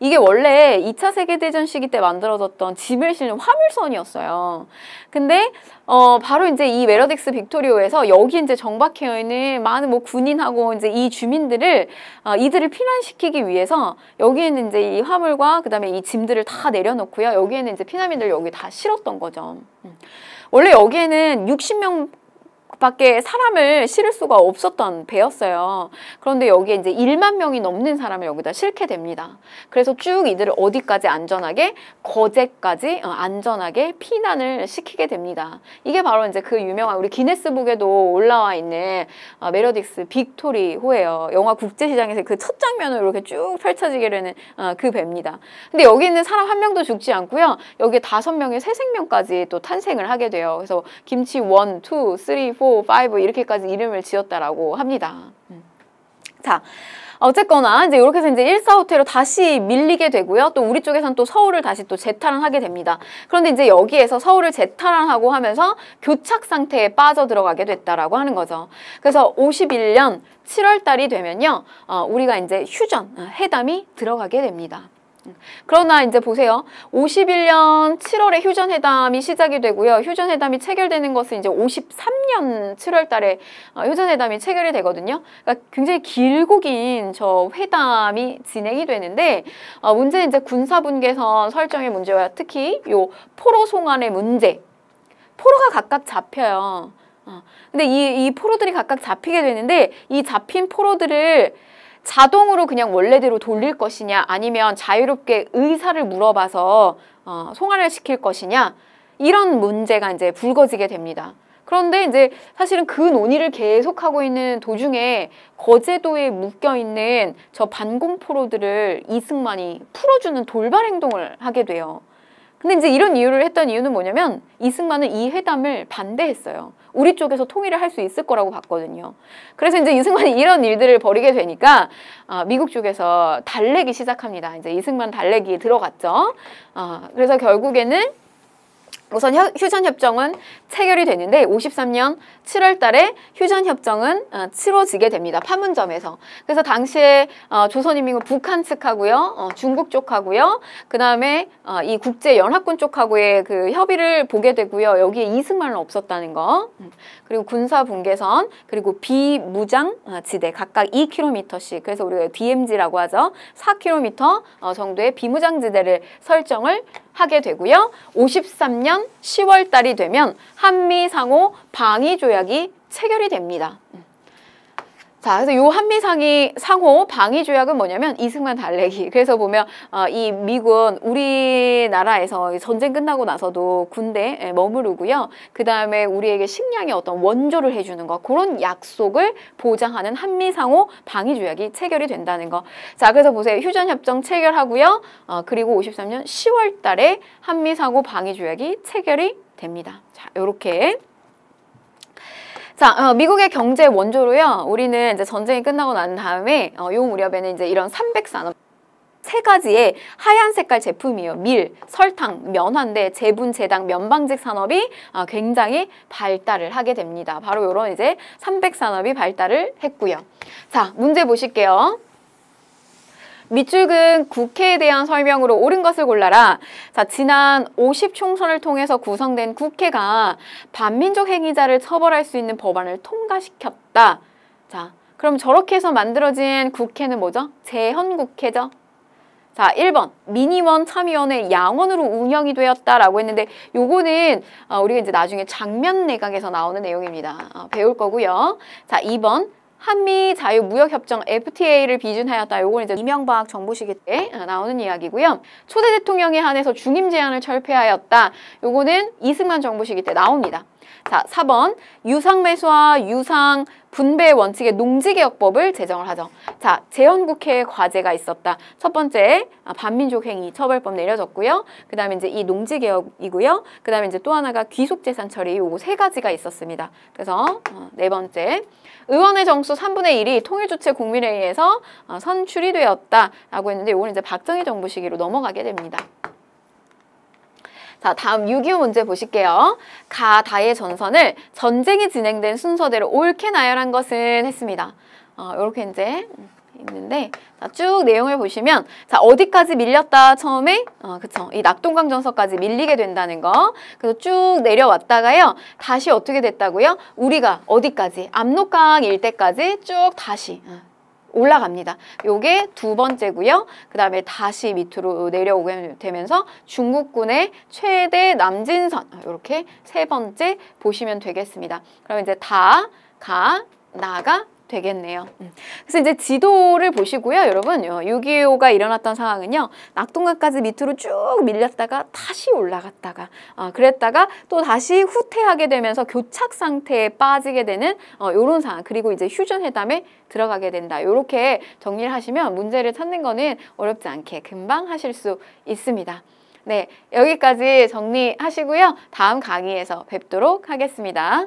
이게 원래 2차 세계대전 시기 때 만들어졌던 짐을 실는 화물선이었어요. 근데 어 바로 이제 이 메러딕스 빅토리오에서 여기 이제 정박해 있는 많은 뭐 군인하고 이제 이 주민들을 어, 이들을 피난시키기 위해서 여기에는 이제 이 화물과 그다음에 이 짐들을 다 내려놓고요. 여기에는 이제 피난민들 여기 다 실었던 거죠. 음. 원래 여기에는 60명 밖에 사람을 실을 수가 없었던 배였어요. 그런데 여기에 이제 1만 명이 넘는 사람을 여기다 실게 됩니다. 그래서 쭉 이들을 어디까지 안전하게 거제까지 어, 안전하게 피난을 시키게 됩니다. 이게 바로 이제 그 유명한 우리 기네스북에도 올라와 있는 어, 메러딕스 빅토리 호예요. 영화 국제시장에서 그 첫 장면으로 이렇게 쭉 펼쳐지게 되는 어, 그 배입니다. 근데 여기 있는 사람 한 명도 죽지 않고요. 여기에 다섯 명의 새 생명까지 또 탄생을 하게 돼요. 그래서 김치 원, 투, 쓰리, 포 4, 5 이렇게까지 이름을 지었다라고 합니다. 음. 자, 어쨌거나 이제 이렇게 해서 이제 1, 4 호텔로 다시 밀리게 되고요. 또 우리 쪽에선 또 서울을 다시 또 재탈환하게 됩니다. 그런데 이제 여기에서 서울을 재탈환하고 하면서 교착 상태에 빠져 들어가게 됐다라고 하는 거죠. 그래서 51년 7월 달이 되면요. 어, 우리가 이제 휴전, 어, 해담이 들어가게 됩니다. 그러나 이제 보세요. 51년 7월에 휴전회담이 시작이 되고요. 휴전회담이 체결되는 것은 이제 53년 7월 달에 어, 휴전회담이 체결이 되거든요. 그러니까 굉장히 길고 긴 저 회담이 진행이 되는데 어, 문제는 이제 군사분계선 설정의 문제와 특히 요 포로 송환의 문제 포로가 각각 잡혀요. 어, 근데 이, 이 포로들이 각각 잡히게 되는데 이 잡힌 포로들을 자동으로 그냥 원래대로 돌릴 것이냐 아니면 자유롭게 의사를 물어봐서 어, 송환을 시킬 것이냐 이런 문제가 이제 불거지게 됩니다. 그런데 이제 사실은 그 논의를 계속하고 있는 도중에 거제도에 묶여있는 저 반공포로들을 이승만이 풀어주는 돌발 행동을 하게 돼요. 근데 이제 이런 이유를 했던 이유는 뭐냐면 이승만은 이 회담을 반대했어요. 우리 쪽에서 통일을 할 수 있을 거라고 봤거든요. 그래서 이제 이승만이 이런 일들을 벌이게 되니까 어, 미국 쪽에서 달래기 시작합니다. 이제 이승만 달래기 들어갔죠. 어, 그래서 결국에는 우선 휴전협정은 체결이 되는데 53년 7월 달에 휴전협정은 어, 치러지게 됩니다. 판문점에서. 그래서 당시에 어, 조선인민군 북한 측하고요. 어, 중국 쪽하고요. 그 다음에 이 국제연합군 쪽하고의 그 협의를 보게 되고요. 여기에 이승만은 없었다는 거. 음. 그리고 군사분계선 그리고 비무장 지대 각각 2km씩 그래서 우리가 DMZ라고 하죠. 4km 정도의 비무장 지대를 설정을 하게 되고요. 53년 10월 달이 되면 한미 상호 방위 조약이 체결이 됩니다. 자, 그래서 요 한미 상의 상호 방위 조약은 뭐냐면 이승만 달래기. 그래서 보면 어, 이 미군 우리나라에서 전쟁 끝나고 나서도 군대에 머무르고요. 그 다음에 우리에게 식량의 어떤 원조를 해주는 거 그런 약속을 보장하는 한미 상호 방위 조약이 체결이 된다는 거. 자, 그래서 보세요. 휴전 협정 체결하고요. 어, 그리고 53년 10월 달에 한미 상호 방위 조약이 체결이 됩니다. 자, 요렇게 자, 어, 미국의 경제 원조로요. 우리는 이제 전쟁이 끝나고 난 다음에 어, 요 무렵에는 이제 이런 300산업 세 가지의 하얀 색깔 제품이요 밀, 설탕, 면화인데 제분, 제당, 면방직 산업이 어, 굉장히 발달을 하게 됩니다. 바로 요런 이제 삼백 산업이 발달을 했고요. 자, 문제 보실게요. 밑줄은 국회에 대한 설명으로 옳은 것을 골라라. 자, 지난 50 총선을 통해서 구성된 국회가 반민족 행위자를 처벌할 수 있는 법안을 통과시켰다. 자, 그럼 저렇게 해서 만들어진 국회는 뭐죠? 재헌국회죠. 자, 1번 미니원 참의원의 양원으로 운영이 되었다라고 했는데 요거는 어, 우리가 이제 나중에 장면 내각에서 나오는 내용입니다. 어, 배울 거고요. 자, 2번 한미 자유무역협정 FTA를 비준하였다. 요건 이제 이명박 정부 시기 때 나오는 이야기고요. 초대 대통령에 한해서 중임 제한을 철폐하였다. 요거는 이승만 정부 시기 때 나옵니다. 자, 4번 유상 매수와 유상 분배 원칙의 농지개혁법을 제정을 하죠. 자, 재헌국회의 과제가 있었다. 첫 번째, 아, 반민족 행위 처벌법 내려졌고요. 그 다음에 이제 이 농지개혁이고요. 그 다음에 이제 또 하나가 귀속재산 처리 요거 세 가지가 있었습니다. 그래서 어, 네 번째, 의원의 정수 3분의 1이 통일주체 국민회의에서 어, 선출이 되었다라고 했는데 요거는 이제 박정희 정부 시기로 넘어가게 됩니다. 자, 다음 6.25 문제 보실게요. 가, 다의 전선을 전쟁이 진행된 순서대로 옳게 나열한 것은 했습니다. 어, 이렇게 이제 있는데 자, 쭉 내용을 보시면 자 어디까지 밀렸다 처음에 어, 그렇죠이 낙동강 전선까지 밀리게 된다는 거 그래서 쭉 내려왔다가요 다시 어떻게 됐다고요 우리가 어디까지 압록강 일때까지쭉 다시 어, 올라갑니다. 요게 두 번째고요. 그 다음에 다시 밑으로 내려오게 되면서 중국군의 최대 남진선 이렇게 세 번째 보시면 되겠습니다. 그럼 이제 다, 가, 나가, 되겠네요. 그래서 이제 지도를 보시고요. 여러분 6.25가 일어났던 상황은요. 낙동강까지 밑으로 쭉 밀렸다가 다시 올라갔다가 어, 그랬다가 또 다시 후퇴하게 되면서 교착 상태에 빠지게 되는 어, 이런 상황 그리고 이제 휴전회담에 들어가게 된다. 이렇게 정리를 하시면 문제를 찾는 거는 어렵지 않게 금방 하실 수 있습니다. 네, 여기까지 정리하시고요. 다음 강의에서 뵙도록 하겠습니다.